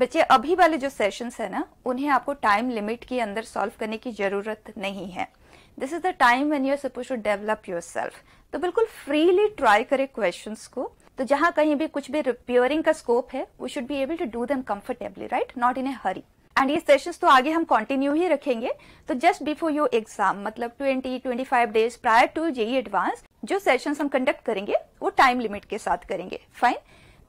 बच्चे अभी वाले जो सेशंस है ना उन्हें आपको टाइम लिमिट के अंदर सॉल्व करने की ज़रूरत नहीं है this is the time when you are suppose to develop yourself तो बिल्कुल फ्रीली ट्राई करे क्वेश्चन को तो जहाँ कहीं भी कुछ भी रिपेयरिंग का स्कोप है we should be able to do them comfortably right not in a hurry and ये सेशंस तो आगे हम कंटिन्यू ही रखेंगे तो जस्ट बिफोर योर एग्जाम मतलब 20 25 days prior to JEE advance जो सेशंस हम कंडक्ट करेंगे वो टाइम लिमिट के साथ करेंगे फाइन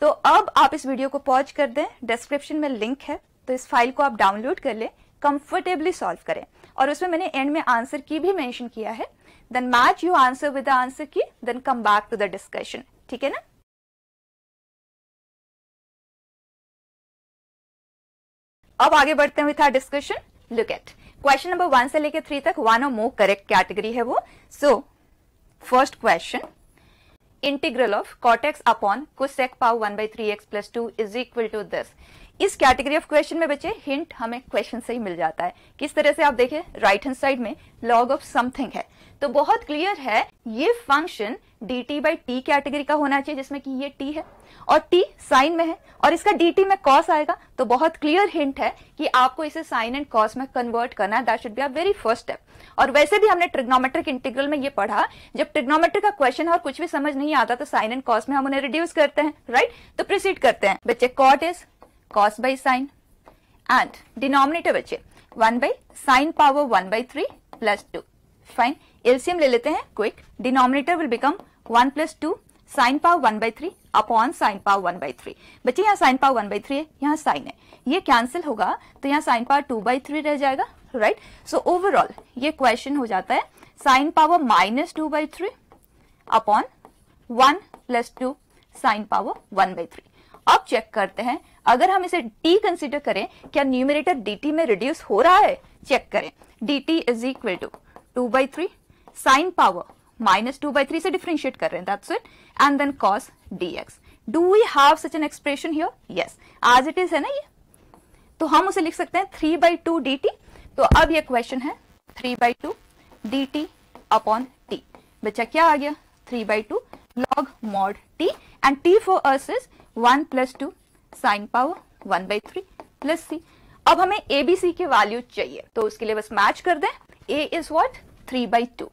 तो अब आप इस वीडियो को पॉज कर दें डिस्क्रिप्शन में लिंक है तो इस फाइल को आप डाउनलोड कर लें कंफर्टेबली सॉल्व करें और उसमें मैंने एंड में आंसर की भी मेंशन किया है then match you answer with answer की then come back to the discussion ठीक है ना अब आगे बढ़ते हैं with our discussion look at question number one से लेकर थ्री तक वन और मोर करेक्ट कैटेगरी है वो so first question integral of cot x x upon power one by three x plus two is equal to this इस category of question में बच्चे hint हमें क्वेश्चन से ही मिल जाता है किस तरह से आप देखें राइट हैंड साइड में लॉग ऑफ समथिंग है तो बहुत क्लियर है ये function d t by t category का होना चाहिए जिसमें कि ये टी है और टी साइन में है और इसका डी टी में कॉस आएगा तो बहुत क्लियर हिंट है कि आपको इसे साइन एंड कॉस में कन्वर्ट करना है that should be a very first step और वैसे भी हमने ट्रिग्नोमेट्रिक इंटीग्रल में ये पढ़ा जब ट्रिग्नोमेट्रिक का क्वेश्चन और कुछ भी समझ नहीं आता तो साइन एंड कॉस में हम उन्हें रिड्यूस करते हैं राइट right? तो प्रोसीड करते हैं बच्चे cot is cos by sine and denominator बच्चे one by sine power one by three plus two fine एल्सियम ले लेते हैं quick denominator will become one plus two sine power one by three upon sine power one by three बच्चे यहाँ sine power one by three है यहाँ sine है ये कैंसिल होगा तो यहाँ sine power two by three रह जाएगा राइट सो ओवरऑल ये क्वेश्चन हो जाता है sine power minus two by three upon one plus two sine power one by three अब चेक करते हैं अगर हम इसे डी कंसिडर करें क्या न्यूमिनेटर टी में रिड्यूस हो रहा है चेक करें d t is equal to two by three sine power minus two by three से डिफ्रेंशिएट कर रहे हैं that's it and then cos d x do we have such an expression here yes as it is है ना ये तो हम उसे लिख सकते हैं three by two d t तो अब ये क्वेश्चन है three by two d t upon t बच्चा क्या आ गया three by two log mod t and t for us is one plus two sine power one by three plus c अब हमें एबीसी के वैल्यू चाहिए तो उसके लिए बस मैच कर दें a is what three by two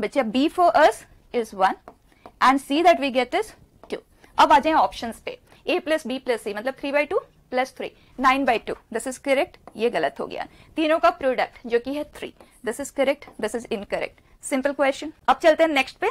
बच्चा b for us is one and c that we get is two अब आ जाए ऑप्शन पे a plus b plus c मतलब three by two plus three nine by two this is correct ये गलत हो गया तीनों का प्रोडक्ट जो कि है three this is correct this is incorrect simple question अब चलते हैं नेक्स्ट पे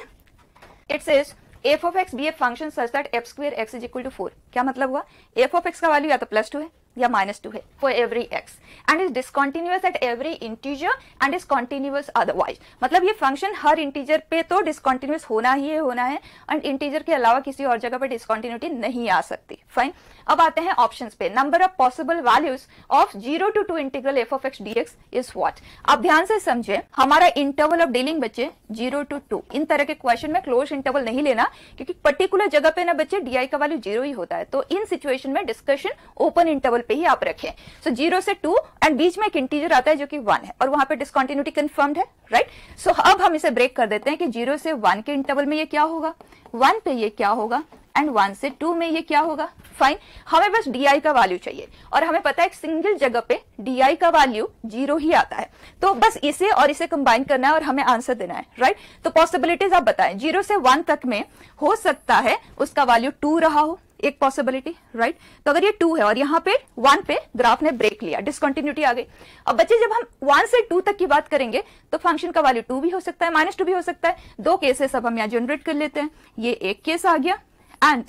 it's is f of x be a function such that f square x is equal to four क्या मतलब हुआ एफ ऑफ एक्स का वैल्यू या तो प्लस टू है या माइनस टू है for every x and is discontinuous at every integer and is continuous otherwise मतलब ये फंक्शन हर इंटीजर पे तो डिसकॉन्टिन्यूस होना ही होना है एंड इंटीजर के अलावा किसी और जगह पर डिसकॉन्टिन्यूटी नहीं आ सकती फाइन अब आते हैं ऑप्शंस पे number of possible values of zero to two integral f of x dx is what आप ध्यान से समझे हमारा इंटरवल ऑफ डीलिंग बच्चे जीरो टू टू इन तरह के क्वेश्चन में क्लोज इंटरवल नहीं लेना क्योंकि पर्टिकुलर जगह पे ना बच्चे डीआई का वैल्यू जीरो ही होता है तो इन सिचुएशन में डिस्कशन ओपन इंटरवल पे ही आप रखें सो so, जीरो से टू एंड बीच में एक इंटीजर आता है जो कि वन है और वहां पर डिस्कॉन्टिन्यूटी कन्फर्म है राइट right? सो so, अब हम इसे ब्रेक कर देते हैं कि जीरो से वन के इंटरवल में ये क्या होगा वन पे ये क्या होगा एंड वन से टू में ये क्या होगा फाइन हमें बस डी का वैल्यू चाहिए और हमें पता है सिंगल जगह पे डी का वैल्यू जीरो ही आता है तो बस इसे और इसे कंबाइन करना है और हमें आंसर देना है राइट तो पॉसिबिलिटीज आप बताएं जीरो से वन तक में हो सकता है उसका वैल्यू टू रहा हो एक पॉसिबिलिटी राइट तो अगर ये टू है और यहाँ पे वन पे ग्राफ ने ब्रेक लिया डिस्कंटिन्यूटी आ गई अब बच्चे जब हम वन से टू तक की बात करेंगे तो फंक्शन का वैल्यू टू भी हो सकता है माइनस टू भी हो सकता है दो केसेस अब हम यहाँ जनरेट कर लेते हैं ये एक केस आ गया and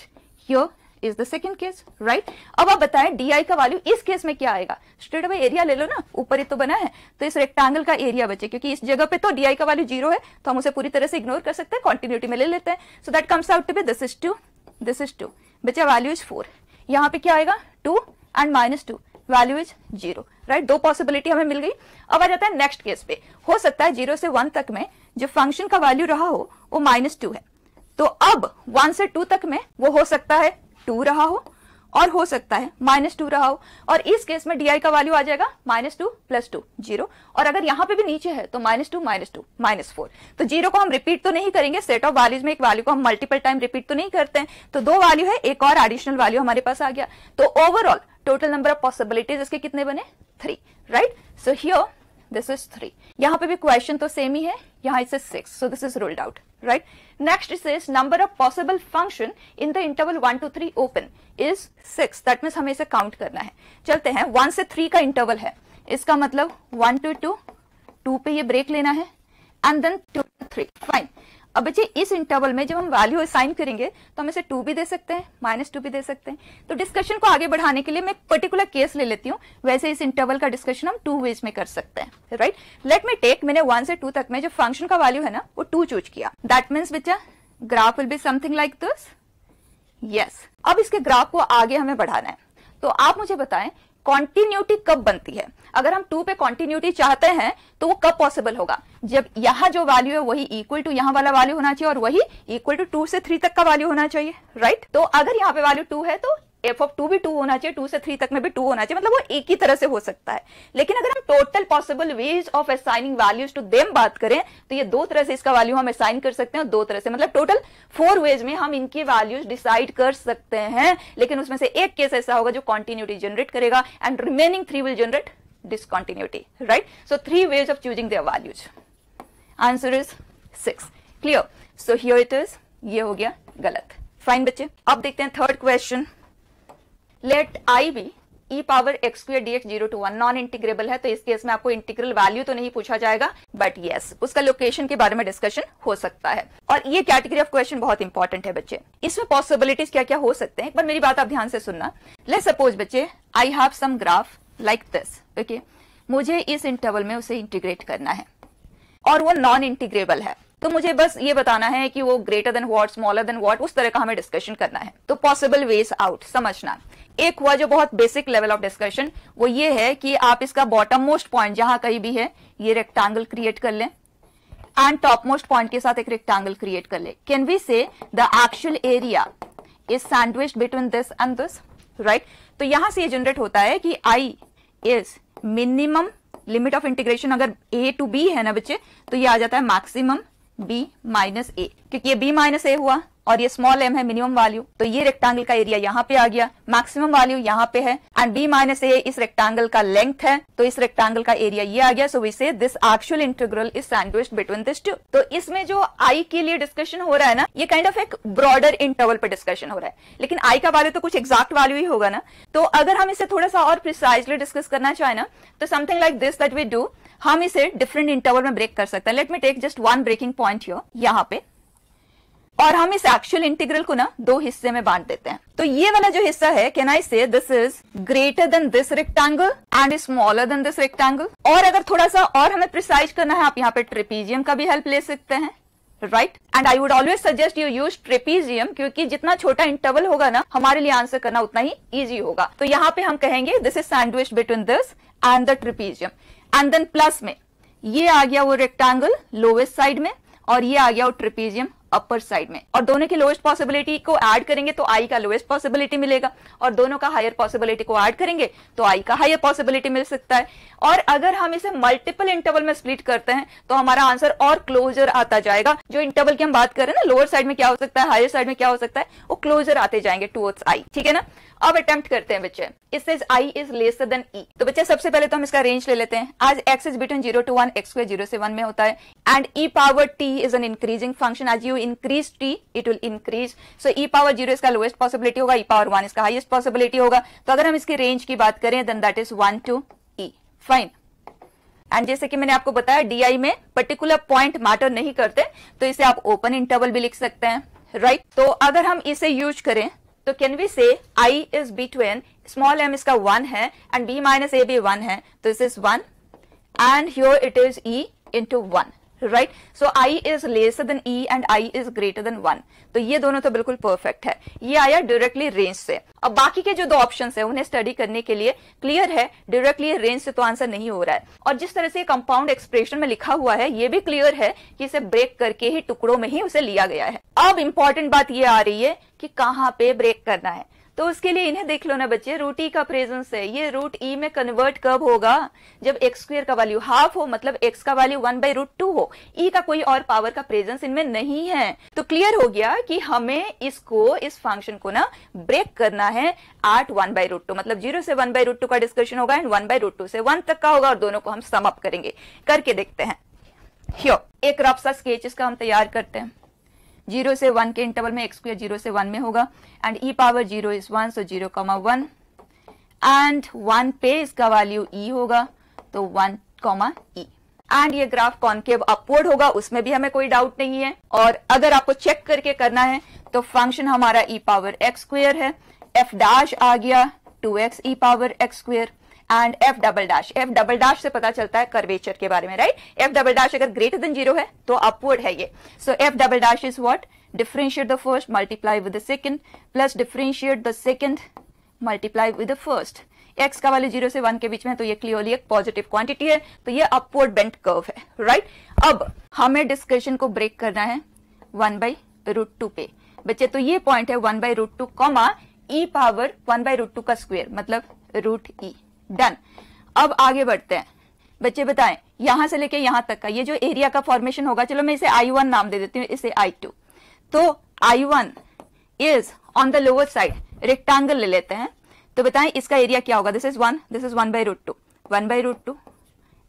here is the second case right अब आप बताएं डीआई का वैल्यू इस केस में क्या आएगा स्ट्रेट अवे एरिया ले लो ना ऊपर ही तो बना है तो इस रेक्टेंगल का एरिया बचे क्योंकि इस जगह पे तो डीआई का वैल्यू जीरो है तो हम उसे पूरी तरह से इग्नोर कर सकते हैं कॉन्टिन्यूटी में ले लेते हैं so that comes out to be this is two this is two बचा वैल्यू इज फोर यहाँ पे क्या आएगा two and minus two value is zero right दो पॉसिबिलिटी हमें मिल गई अब आ जाता है नेक्स्ट केस पे हो सकता है जीरो से वन तक में जो फंक्शन का वैल्यू रहा हो वो माइनस टू है तो अब वन से टू तक में वो हो सकता है टू रहा हो और हो सकता है माइनस टू रहा हो और इस केस में डीआई का वैल्यू आ जाएगा minus two plus two zero और अगर यहां पे भी नीचे है तो minus two minus two minus four तो जीरो को हम रिपीट तो नहीं करेंगे सेट ऑफ वैल्यूज में एक वैल्यू को हम मल्टीपल टाइम रिपीट तो नहीं करते हैं तो दो वैल्यू है एक और एडिशनल वैल्यू हमारे पास आ गया तो overall total number of possibilities इसके कितने बने three right so here this is three यहां पर भी क्वेश्चन तो सेम ही है यहां is six so this is ruled out right Next it says number of possible function in the interval 1 to 3 open is 6. That means हमें इसे count करना है चलते हैं 1 से 3 का interval है इसका मतलब 1 to 2, 2 पे ये break लेना है and then 2 to 3. Fine. अब बच्चे इस इंटरवल में जब हम वैल्यू असाइन करेंगे तो हम इसे टू भी दे सकते हैं माइनस टू भी दे सकते हैं तो डिस्कशन को आगे बढ़ाने के लिए मैं एक पर्टिकुलर केस ले लेती हूँ वैसे इस इंटरवल का डिस्कशन हम टू वेज में कर सकते हैं राइट लेट मी टेक मैंने वन से टू तक में जो फंक्शन का वैल्यू है ना वो टू चूज किया दैट मीन्स बच्चा graph will be something like this yes अब इसके ग्राफ को आगे हमें बढ़ाना है तो आप मुझे बताएं कॉन्टिन्यूटी कब बनती है अगर हम टू पे कॉन्टिन्यूटी चाहते हैं तो वो कब पॉसिबल होगा जब यहाँ जो वैल्यू है वही इक्वल टू यहाँ वाला वैल्यू होना चाहिए और वही इक्वल टू टू से थ्री तक का वैल्यू होना चाहिए राइट right? तो अगर यहाँ पे वैल्यू टू है तो एफ ऑफ टू भी टू होना चाहिए टू से थ्री तक में भी टू होना चाहिए मतलब वो एक ही तरह से हो सकता है लेकिन अगर हम total possible ways of assigning values to them बात करें तो ये दो तरह से इसका वैल्यू हम असाइन कर सकते हैं और दो तरह से मतलब टोटल फोर वेज में हम इनकी वैल्यूज डिसाइड कर सकते हैं लेकिन उसमें से एक केस ऐसा होगा जो कॉन्टिन्यूटी जनरेट करेगा and remaining three will generate discontinuity right so three ways of choosing their values answer is six clear so here it is ये हो गया गलत फाइन बच्चे अब देखते हैं third question let I be e power x square d x zero to one non integrable है तो इस केस में आपको इंटीग्रल वैल्यू तो नहीं पूछा जाएगा बट यस yes, उसका लोकेशन के बारे में डिस्कशन हो सकता है और ये कैटेगरी ऑफ क्वेश्चन बहुत इंपॉर्टेंट है बच्चे इसमें पॉसिबिलिटीज क्या क्या हो सकते हैं पर मेरी बात आप ध्यान से सुनना ले सपोज बच्चे I have some graph like this okay मुझे इस इंटरवल में उसे इंटीग्रेट करना है और वो नॉन इंटीग्रेबल है तो मुझे बस ये बताना है कि वो greater than what smaller than what उस तरह का हमें डिस्कशन करना है तो पॉसिबल वेज आउट समझना एक हुआ जो बहुत बेसिक लेवल ऑफ डिस्कशन वो ये है कि आप इसका बॉटम मोस्ट पॉइंट जहां कहीं भी है ये रेक्टेंगल क्रिएट कर लें एंड टॉप मोस्ट पॉइंट के साथ एक रेक्टेंगल क्रिएट कर ले can we say the actual area is sandwich between this and this right तो यहां से ये जनरेट होता है कि I is minimum limit of integration अगर ए टू बी है ना बच्चे तो ये आ जाता है मैक्सिमम बी माइनस ए क्योंकि ये बी माइनस ए हुआ और ये स्मॉल एम है मिनिमम वैल्यू तो ये रेक्टेंगल का एरिया यहाँ पे आ गया मैक्सिमम वैल्यू यहाँ पे है एंड बी माइनस ए इस रेक्टेंगल का लेंथ है तो इस रेक्टेंगल का एरिया ये आ गया so we say this actual integral is sandwich between this two तो इसमें जो आई के लिए डिस्कशन हो रहा है ना ये काइंड ऑफ एक ब्रॉडर इंटरवल पे डिस्कशन हो रहा है लेकिन आई का वैल्यू तो कुछ एग्जैक्ट वैल्यू ही होगा ना तो अगर हम इसे थोड़ा सा और प्रिसाइजली डिस्कस करना चाहे ना तो something like this that we do हम इसे डिफरेंट इंटरवल में ब्रेक कर सकते हैं let me take just one breaking point यहाँ पे और हम इस एक्चुअल इंटीग्रल को ना दो हिस्से में बांट देते हैं तो ये वाला जो हिस्सा है can I say this is greater than this rectangle and smaller than this rectangle और अगर थोड़ा सा और हमें प्रिसाइज करना है आप यहाँ पे ट्रिपीजियम का भी हेल्प ले सकते हैं right and I would always suggest you use trapezium क्योंकि जितना छोटा इंटरवल होगा ना हमारे लिए आंसर करना उतना ही इजी होगा तो यहाँ पे हम कहेंगे this is sandwich between this and the trapezium and then plus में ये आ गया वो रेक्टेंगल लोवेस्ट साइड में और ये आ गया वो ट्रिपीजियम अपर साइड में और दोनों की लोएस्ट पॉसिबिलिटी को ऐड करेंगे तो आई का लोएस्ट पॉसिबिलिटी मिलेगा और दोनों का हायर पॉसिबिलिटी को ऐड करेंगे तो आई का हायर पॉसिबिलिटी मिल सकता है और अगर हम इसे मल्टीपल इंटरवल में स्प्लिट करते हैं तो हमारा आंसर और क्लोजर आता जाएगा जो इंटरवल की हम बात करें ना लोअर साइड में क्या हो सकता है हायर साइड में क्या हो सकता है वो क्लोजर आते जाएंगे टूवर्ड्स आई ठीक है ना अब अटेम्प्ट करते हैं बच्चे is is I is lesser than e तो बच्चे सबसे पहले तो हम इसका रेंज ले लेते हैं as x is between zero to one x square zero से वन में होता है and e power t is an increasing function as you increase t it will increase so e power zero इसका lowest possibility होगा e power one इसका highest possibility होगा तो अगर हम इसकी रेंज की बात करें then that is one to e fine and जैसे कि मैंने आपको बताया डीआई में पर्टिकुलर पॉइंट मैटर नहीं करते तो इसे आप ओपन इंटरवल भी लिख सकते हैं राइट right? तो अगर हम इसे यूज करें तो can we say I is between small m इसका वन है एंड बी माइनस ए भी वन है तो this is one and here it is e into one right so I is less than e and I is greater than one तो ये दोनों तो बिल्कुल परफेक्ट है ये आया डायरेक्टली रेंज से अब बाकी के जो दो ऑप्शन है उन्हें स्टडी करने के लिए क्लियर है डायरेक्टली रेंज से तो आंसर नहीं हो रहा है और जिस तरह से कंपाउंड एक्सप्रेशन में लिखा हुआ है ये भी क्लियर है कि इसे ब्रेक करके ही टुकड़ों में ही उसे लिया गया है अब इम्पोर्टेंट बात ये आ रही है कि कहाँ पे ब्रेक करना है तो उसके लिए इन्हें देख लो ना बच्चे रूट ई e का प्रेजेंस है ये रूट ई e में कन्वर्ट कब होगा जब एक्स स्क्र का वैल्यू हाफ हो मतलब एक्स का value one by root two हो ई e का कोई और पावर का प्रेजेंस इनमें नहीं है तो क्लियर हो गया कि हमें इसको इस फंक्शन को ना ब्रेक करना है आठ वन बाई रूट टू मतलब जीरो से वन बाई रूट टू का डिस्कशन होगा and one by root two से वन तक का होगा और दोनों को हम समअप करेंगे करके देखते हैं एक रफ सा स्केच इसका हम तैयार करते हैं जीरो से वन के इंटरवल में एक्स स्क्र जीरो से वन में होगा and e power zero is one so zero comma one and one पे इसका वैल्यू ई e होगा तो वन कॉमा ई एंड ये ग्राफ कॉन्केव अपवर्ड होगा उसमें भी हमें कोई डाउट नहीं है और अगर आपको चेक करके करना है तो फंक्शन हमारा ई पावर एक्स स्क्र है एफ डैश आ गया two x e power x square and f double dash f double dash से पता चलता है कर्वेचर के बारे में राइट एफ डबल डैश अगर ग्रेटर देन जीरो है तो अपवर्ड है ये so f double dash is what differentiate the first multiply with the second plus differentiate the second multiply with the first x का वाले जीरो से one के बीच में तो ये क्लियरली एक पॉजिटिव क्वांटिटी है तो ये अपवर्ड बेंट कर्व है राइट तो right? अब हमें डिस्कशन को ब्रेक करना है वन बाई रूट टू पे बच्चे तो ये पॉइंट है one by root two comma e power one by root two का स्क्वेयर मतलब रूट ई e. डन अब आगे बढ़ते हैं बच्चे बताएं यहां से लेके यहां तक का ये जो एरिया का फॉर्मेशन होगा चलो मैं इसे आई वन नाम दे देती हूँ इसे आई टू तो I one is on the lower side rectangle ले लेते हैं तो बताएं इसका एरिया क्या होगा this is one this is one by root two one by root two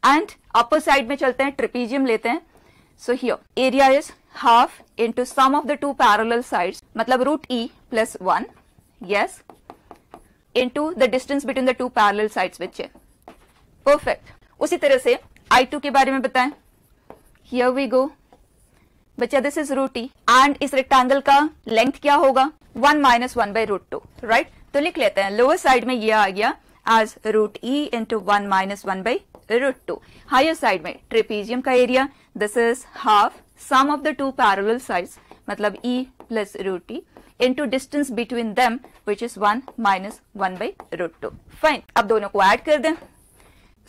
and upper side में चलते हैं ट्रिपीजियम लेते हैं so here area is half into sum of the two parallel side मतलब root e plus one yes into the distance between the two parallel side विच है perfect उसी तरह से आई टू के बारे में बताए हियर वी गो बच्चा this is root t and इस रेक्टेंगल का लेंथ क्या होगा one minus one by root two right तो लिख लेते हैं लोअर साइड में यह आ गया as root e into one minus one by root two higher side में ट्रिपीजियम का area this is half sum of the two parallel side मतलब e plus root e into distance between them which is one minus one by root two fine अब दोनों को add कर दें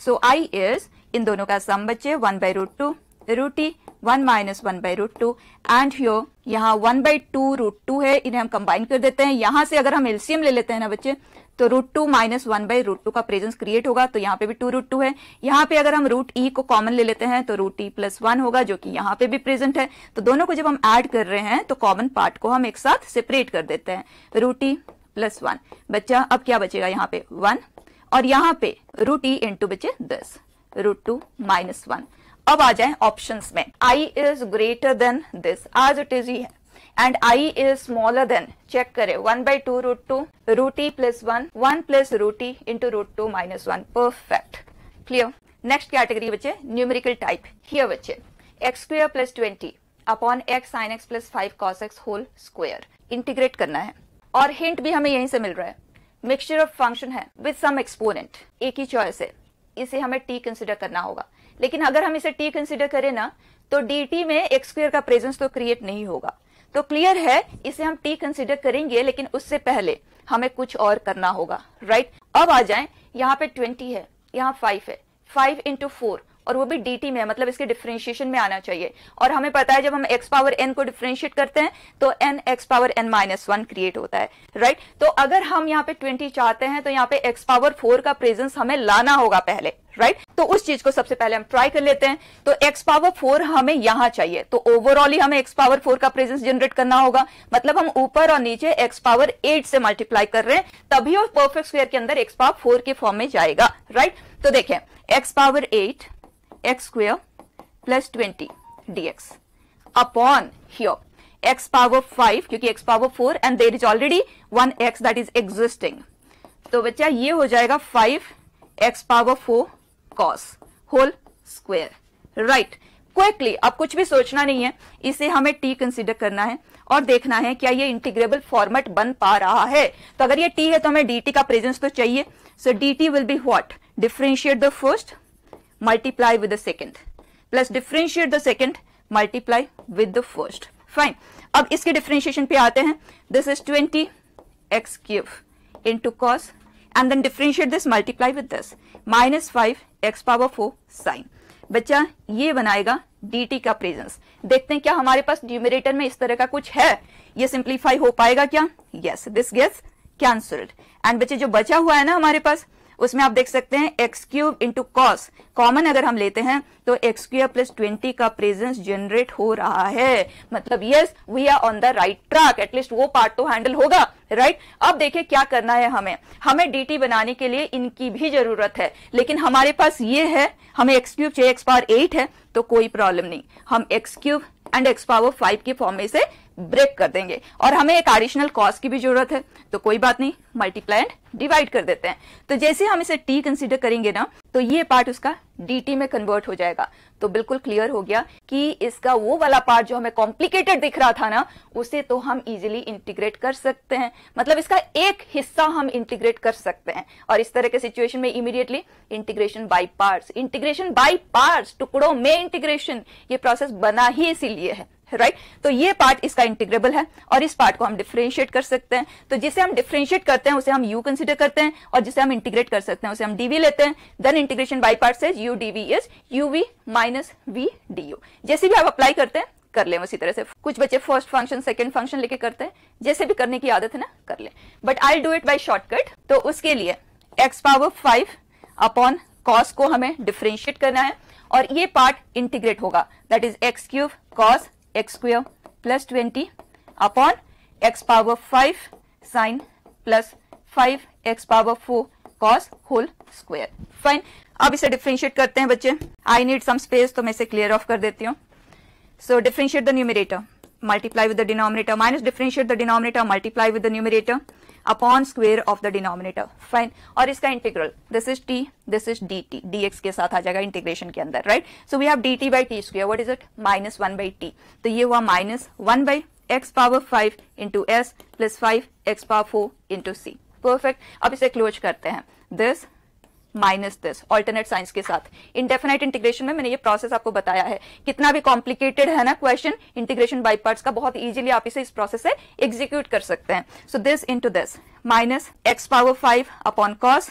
सो I is in दोनों का sum बचे one by root two root t one minus one by root two and यो यहाँ one by two root two है इन्हें हम कंबाइन कर देते हैं यहां से अगर हम एल्सियम ले लेते हैं ना बच्चे तो root two minus one by root two का प्रेजेंस क्रिएट होगा तो यहाँ पे भी टू रूट टू है यहाँ पे अगर हम रूट ई e को कॉमन ले लेते हैं तो रूट ई प्लस वन होगा जो कि यहाँ पे भी प्रेजेंट है तो दोनों को जब हम ऐड कर रहे हैं तो कॉमन पार्ट को हम एक साथ सेपरेट कर देते हैं रूट ई प्लस वन बच्चा अब क्या बचेगा यहाँ पे वन और यहाँ पे रूट ई इंटू बचे दस रूट टू माइनस वन अब आ जाए ऑप्शन में I is greater than this आज इट इज ही है and I is smaller than check करें one by two root two root e plus one one plus root e into root two minus one perfect clear next category बच्चे numerical type here बच्चे x square plus twenty upon x sine x plus five cos x whole square integrate करना है और hint भी हमें यहीं से मिल रहा है मिक्सचर ऑफ फंक्शन है विद सम एक्सपोनेंट एक ही चॉइस है इसे हमें टी कंसिडर करना होगा लेकिन अगर हम इसे टी कंसिडर करें ना तो डी टी में एक्स स्क्र का प्रेजेंस तो क्रिएट नहीं होगा तो क्लियर है इसे हम टी कंसिडर करेंगे लेकिन उससे पहले हमें कुछ और करना होगा राइट right? अब आ जाए यहाँ पे ट्वेंटी है यहाँ फाइव है फाइव इंटू फोर और वो भी dt में है मतलब इसके डिफ्रेंशिएशन में आना चाहिए और हमें पता है जब हम x पावर n को डिफ्रेंशिएट करते हैं तो n x power n minus one create होता है राइट right? तो अगर हम यहाँ पे 20 चाहते हैं तो यहाँ पे x पावर फोर का प्रेजेंस हमें लाना होगा पहले राइट right? तो उस चीज को सबसे पहले हम ट्राई कर लेते हैं तो x पावर फोर हमें यहाँ चाहिए तो ओवरऑल ही हमें x पावर फोर का प्रेजेंस जनरेट करना होगा मतलब हम ऊपर और नीचे x पावर एट से मल्टीप्लाई कर रहे हैं तभी वो परफेक्ट स्क्वायर के अंदर x पावर फोर के फॉर्म में जाएगा राइट right? तो देखें x power eight x square plus twenty d x upon your x power five क्योंकि x power four and there is already one x that is existing तो बच्चा ये हो जाएगा five x power four cos whole square right quickly अब कुछ भी सोचना नहीं है इसे हमें टी कंसिडर करना है और देखना है क्या ये इंटीग्रेबल फॉर्मेट बन पा रहा है तो अगर ये टी है तो हमें डी टी का प्रेजेंस तो चाहिए so d t will be what differentiate the first multiply with the second plus differentiate the second multiply with the first fine अब इसके डिफ्रेंशिएशन पे आते हैं this is twenty x cube into cos and then differentiate this multiply with this minus five x power four sine बच्चा ये बनाएगा dt का presence देखते हैं क्या हमारे पास न्यूमिनेटर में इस तरह का कुछ है ये सिंप्लीफाई हो पाएगा क्या yes this gets cancelled and बच्चे जो बचा हुआ है ना हमारे पास उसमें आप देख सकते हैं x cube into cos common अगर हम लेते हैं तो एक्स क्यूब प्लस ट्वेंटी का प्रेजेंस जनरेट हो रहा है मतलब yes we are on the right track at least वो पार्ट तो हैंडल होगा राइट right? अब देखिए क्या करना है हमें हमें डीटी बनाने के लिए इनकी भी जरूरत है लेकिन हमारे पास ये है हमें एक्स क्यूब चाहिए एक्स पावर एट है तो कोई प्रॉब्लम नहीं हम x cube and x power five के फॉर्म में से ब्रेक कर देंगे और हमें एक एडिशनल कॉस्ट की भी जरूरत है तो कोई बात नहीं मल्टीप्लाई एंड डिवाइड कर देते हैं तो जैसे हम इसे टी कंसिडर करेंगे ना तो ये पार्ट उसका डी में कन्वर्ट हो जाएगा तो बिल्कुल क्लियर हो गया कि इसका वो वाला पार्ट जो हमें कॉम्प्लिकेटेड दिख रहा था ना उसे तो हम इजिली इंटीग्रेट कर सकते हैं मतलब इसका एक हिस्सा हम इंटीग्रेट कर सकते हैं और इस तरह के सिचुएशन में immediately integration by part integration by part टुकड़ों में इंटीग्रेशन ये प्रोसेस बना ही इसीलिए है राइट right? तो ये पार्ट इसका इंटीग्रेबल है और इस पार्ट को हम डिफ्रेंशिएट कर सकते हैं तो जिसे हम डिफ्रेंशिएट करते हैं उसे हम यू कंसिडर करते हैं और जिसे हम इंटीग्रेट कर सकते हैं उसे हम डीवी लेते हैं देन इंटीग्रेशन बाई पार्ट से u d v is u v minus v d u जैसे भी आप अप्लाई करते हैं कर ले उसी तरह से कुछ बच्चे फर्स्ट फंक्शन सेकंड फंक्शन लेके करते हैं जैसे भी करने की आदत है ना कर ले but I do it by shortcut तो उसके लिए x power five upon cos को हमें डिफ्रेंशिएट करना है और ये पार्ट इंटीग्रेट होगा that is x cube cos x square plus twenty upon x power five sine plus five x power four cos whole square fine अब इसे differentiate करते हैं बच्चे आई नीड सम स्पेस तो मैं इसे क्लियर ऑफ कर देती हूँ so differentiate the numerator multiply with the denominator minus differentiate the denominator multiply with the numerator upon square of the denominator fine और इसका integral this is t this is d t d x के साथ आ जाएगा integration के अंदर right so we have d t by t square what is it minus one by t तो ये हुआ minus one by x power five into S plus five x power four into c perfect अब इसे close करते हैं this minus this alternate signs के साथ indefinite integration में मैंने ये प्रोसेस आपको बताया है कितना भी कॉम्प्लिकेटेड है ना क्वेश्चन इंटीग्रेशन बाई पार्ट का बहुत इजिली आप इसे इस प्रोसेस से एग्जीक्यूट कर सकते हैं so this into this minus x power five upon cos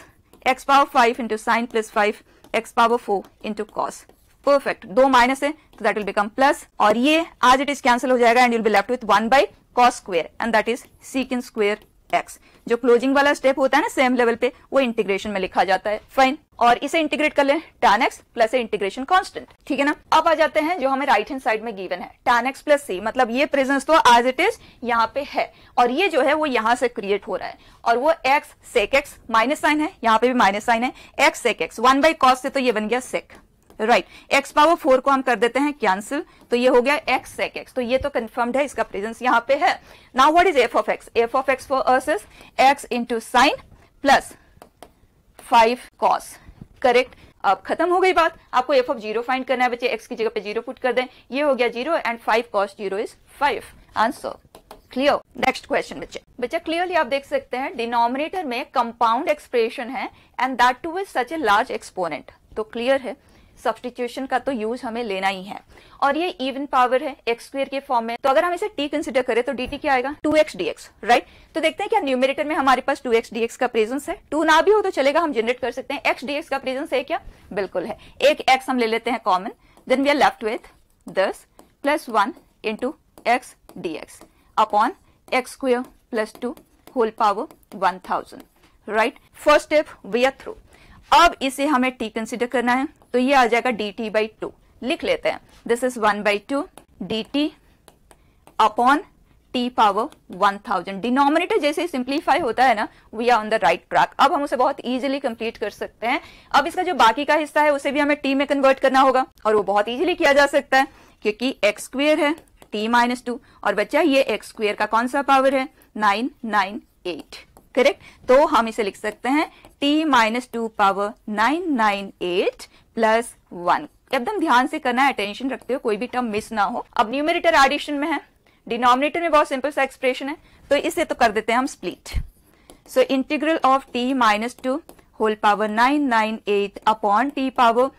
x power five into sine plus five x power four into cos perfect दो माइनस है तो दैट विल बिकम प्लस और ये आज इट इज कैंसिल हो जाएगा and will be left with one by cos square and that is sec in square x जो closing वाला step होता है ना सेम लेवल पे वो इंटीग्रेशन में लिखा जाता है फाइन और इसे इंटीग्रेट कर ले tan x plus integration constant ठीक है ना अब आ जाते हैं जो हमें राइट हैंड साइड में गिवन है टैन एक्स प्लस सी मतलब ये प्रेजेंस तो एज इट इज यहाँ पे है और ये जो है वो यहाँ से क्रिएट हो रहा है और वो x sec x minus sign है यहाँ पे भी माइनस साइन है x sec x one by cos से तो ये बन गया sec right x power four को हम कर देते हैं कैंसिल तो ये हो गया एक्स सेक एक्स तो ये तो कंफर्म्ड है इसका प्रेजेंस यहाँ पे है now what is f of x f of x for us is x into sine plus five cos correct अब खत्म हो गई बात आपको एफ ऑफ जीरो फाइंड करना है बच्चे एक्स की जगह पे जीरो पुट कर दें ये हो गया zero and five cos zero is five answer clear next question बच्चे बच्चा क्लियरली आप देख सकते हैं डिनोमिनेटर में कंपाउंड एक्सप्रेशन है and that too is such a large exponent तो क्लियर है सब्सटीट्यूशन का तो यूज हमें लेना ही है और ये इवन पावर है एक्स स्क्वेयर के फॉर्म में तो अगर हम इसे टी कंसिडर करें तो डी टी क्या आएगा two x D x right तो देखते हैं क्या न्यूमिनेटर में हमारे पास टू एक्स डी एक्स का प्रेजेंस है टू ना भी हो तो चलेगा हम जनरेट कर सकते हैं एक्स डी एक्स का प्रेजेंस है क्या बिल्कुल है एक एक्स हम ले लेते हैं common then we are left with दस plus one into x D x upon x square plus two whole power one thousand right first step we are through अब इसे हमें टी कंसिडर करना है तो ये आ जाएगा डी टी बाई टू लिख लेते हैं this is one by two d t upon t power one thousand denominator जैसे सिंप्लीफाई होता है ना we are on the right track अब हम उसे बहुत ईजिली कंप्लीट कर सकते हैं अब इसका जो बाकी का हिस्सा है उसे भी हमें टी में कन्वर्ट करना होगा और वो बहुत इजिली किया जा सकता है क्योंकि एक्स स्क्वेयर है टी माइनस टू और बच्चा ये एक्स स्क्वेयर का कौन सा पावर है नाइन नाइन एट करेक्ट तो हम इसे लिख सकते हैं t minus two power nine nine eight plus one एकदम ध्यान से करना है अटेंशन रखते हो कोई भी टर्म मिस ना हो अब न्यूमिनेटर एडिशन में है डिनोमिनेटर में बहुत सिंपल सा एक्सप्रेशन है तो इसे तो कर देते हैं हम split so integral of t minus two whole power nine nine eight upon t power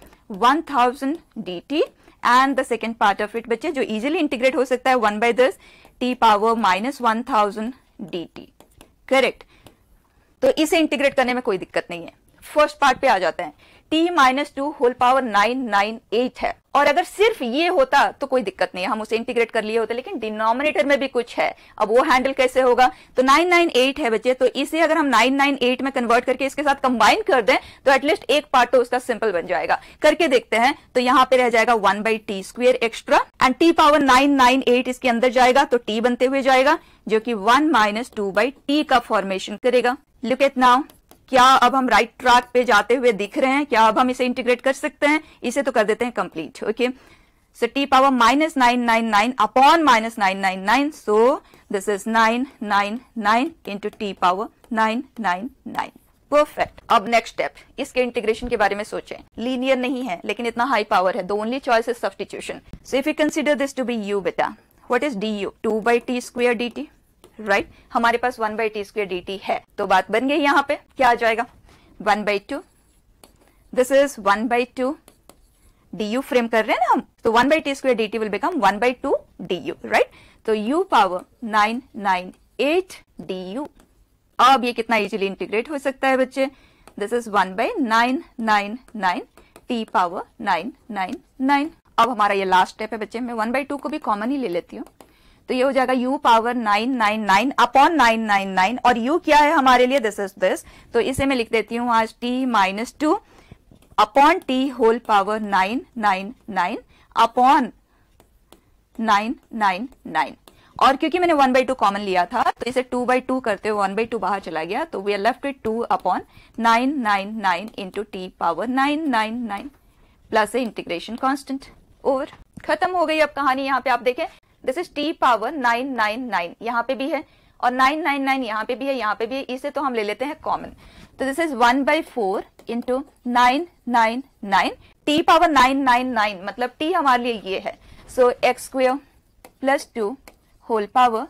one thousand d t and the second part of it बच्चे जो इजिली इंटीग्रेट हो सकता है वन बाई दस t power minus one thousand d t correct तो इसे integrate करने में कोई दिक्कत नहीं है फर्स्ट पार्ट पे आ जाते हैं t minus two whole power nine nine eight है और अगर सिर्फ ये होता तो कोई दिक्कत नहीं हम उसे इंटीग्रेट कर लिए होते लेकिन डिनोमिनेटर में भी कुछ है अब वो हैंडल कैसे होगा तो 998 है बच्चे तो इसे अगर हम 998 में कन्वर्ट करके इसके साथ कंबाइन कर दें तो एटलीस्ट एक पार्ट तो उसका सिंपल बन जाएगा करके देखते हैं तो यहाँ पे रह जाएगा one by t square extra and t power nine nine eight इसके अंदर जाएगा तो टी बनते हुए जाएगा जो की one minus two by t का फॉर्मेशन करेगा लुक एट नाउ क्या अब हम राइट ट्रैक पे जाते हुए दिख रहे हैं क्या अब हम इसे इंटीग्रेट कर सकते हैं इसे तो कर देते हैं complete okay so t power minus nine nine nine upon minus nine nine nine so this is nine nine nine into t power nine nine nine perfect अब नेक्स्ट स्टेप इसके इंटीग्रेशन के बारे में सोचें लीनियर नहीं है लेकिन इतना हाई पावर है the only choice is substitution so if you consider this to be u बेटा what is d u two by t square d t right right? हमारे पास one by t square d है तो बात बन गई यहाँ पे क्या आ जाएगा one by two this is one by two d u frame कर रहे हैं ना हम तो one by t square d t will become one by two d u right तो u power nine nine eight d u अब ये कितना इजीली इंटीग्रेट हो सकता है बच्चे this is one by nine nine nine t power nine nine nine अब हमारा ये लास्ट स्टेप है बच्चे मैं वन बाई टू को भी कॉमन ही ले लेती हूँ तो ये हो जाएगा u power nine nine nine upon nine nine nine और u क्या है हमारे लिए दिस इज दिस तो इसे मैं लिख देती हूँ आज t minus two upon t whole power nine nine nine upon nine nine nine और क्योंकि मैंने वन बाई टू कॉमन लिया था तो इसे टू बाई टू करते हुए वन बाई टू बाहर चला गया तो we are left with two upon nine nine nine into t power nine nine nine plus integration constant over खत्म हो गई अब कहानी यहाँ पे आप देखें this is t power nine nine nine यहाँ पे भी है और नाइन नाइन नाइन यहाँ पे भी है यहाँ पे भी है इसे तो हम ले लेते हैं कॉमन तो this is one by four into nine nine nine t power nine nine nine मतलब टी हमारे लिए ये है so x square plus two whole power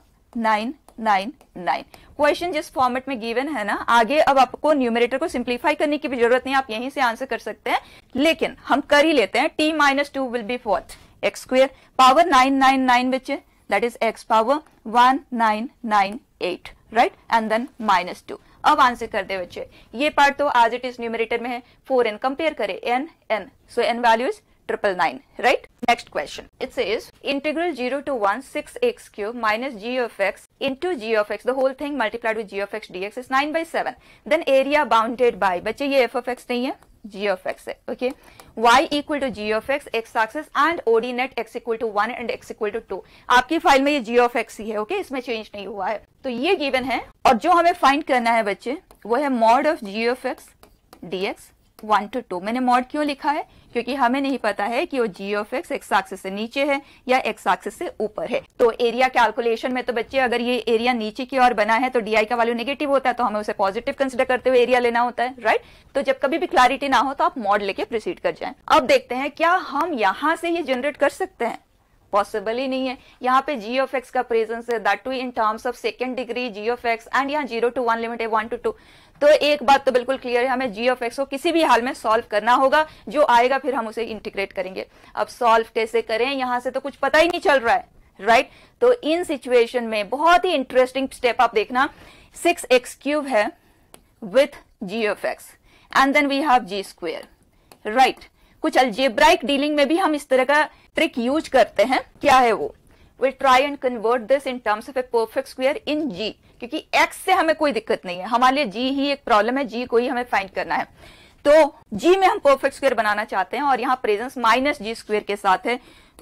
nine nine nine question जिस फॉर्मेट में गिवन है ना आगे अब आपको न्यूमिनेटर को सिंप्लीफाई करने की भी जरूरत नहीं आप यहीं से आंसर कर सकते हैं लेकिन हम कर ही लेते हैं t minus two will be fourth x square power nine nine nine बच्च that is x power one nine nine eight right and then minus two अब आंसर कर दे बच्चे ये पार्ट तो आज इट इज न्यूमरेटर में है फोर एन कंपेयर करे n n so n value is triple nine right next question it's is integral zero to one six x cube minus g of x into g of x the whole thing multiplied with g of x D x is nine by seven then area bounded by बच्चे ये F of x नहीं है g of x है okay y equal to g of x x axis and ordinate x equal to one and x equal to two आपकी file में ये जी of x ही है okay okay? इसमें change नहीं हुआ है तो ये गिवन है और जो हमें फाइंड करना है बच्चे वो है mod of ji of x d one to two मैंने मॉड क्यों लिखा है क्योंकि हमें नहीं पता है कि वो g of x x axis से नीचे है या एक्स एक्सिस से ऊपर है तो एरिया कैलकुलेशन में तो बच्चे अगर ये एरिया नीचे की ओर बना है तो डीआई का वैल्यू नेगेटिव होता है तो हमें उसे पॉजिटिव कंसिडर करते हुए एरिया लेना होता है राइट तो जब कभी भी क्लैरिटी ना हो तो आप मॉड लेके प्रोसीड कर जाए अब देखते हैं क्या हम यहाँ से ये जनरेट कर सकते हैं पॉसिबल ही नहीं है यहाँ पे जी ऑफ एक्स का प्रेजेंस है that to in terms of second degree g of x and यहाँ जीरो टू वन लिमिट है वन टू टू तो एक बात तो बिल्कुल क्लियर है हमें जी ऑफ एक्स को किसी भी हाल में सॉल्व करना होगा जो आएगा फिर हम उसे इंटीग्रेट करेंगे अब सॉल्व कैसे करें यहां से तो कुछ पता ही नहीं चल रहा है राइट right? तो इन सिचुएशन में बहुत ही इंटरेस्टिंग स्टेप आप देखना सिक्स एक्स क्यूब है with g of x and then we have g square right कुछ अल्जेब्राइक डीलिंग में भी हम इस तरह का ट्रिक यूज करते हैं क्या है वो will try and convert this in terms of a perfect square in g क्योंकि एक्स से हमें कोई दिक्कत नहीं है हमारे लिए जी ही एक प्रॉब्लम है जी को ही हमें फाइंड करना है तो जी में हम परफेक्ट स्क्वेयर बनाना चाहते हैं और यहाँ प्रेजेंस माइनस जी स्क्वेयर के साथ है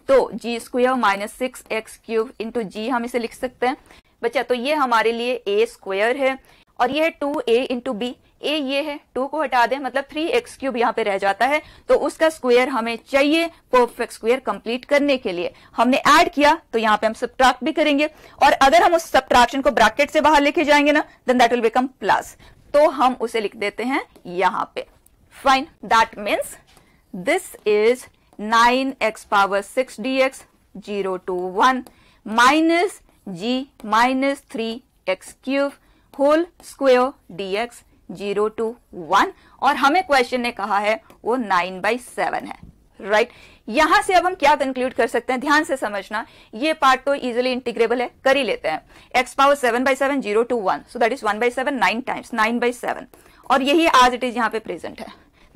तो g square minus six x cube into g हम इसे लिख सकते हैं बच्चा तो ये हमारे लिए ए स्क्वेयर है और ये है two a into b a ये है टू को हटा दें मतलब थ्री एक्स क्यूब यहाँ पे रह जाता है तो उसका स्क्वायर हमें चाहिए परफेक्ट स्क्वायर कंप्लीट करने के लिए हमने ऐड किया तो यहाँ पे हम सब्ट्रैक्ट भी करेंगे और अगर हम उस सब्ट्रैक्शन को ब्रैकेट से बाहर लेके जाएंगे ना then that will become plus तो हम उसे लिख देते हैं यहाँ पे fine that means this is nine x power six d x zero to one minus g minus three x cube whole square d x zero to one और हमें क्वेश्चन ने कहा है वो नाइन बाई सेवन है right right? यहां से अब हम क्या कंक्लूड कर सकते हैं ध्यान से समझना ये पार्ट तो इजिली इंटीग्रेबल है कर ही लेते हैं x power seven by seven zero to one so that is one by seven nine times nine by seven और यही आज इट इज यहाँ पे प्रेजेंट है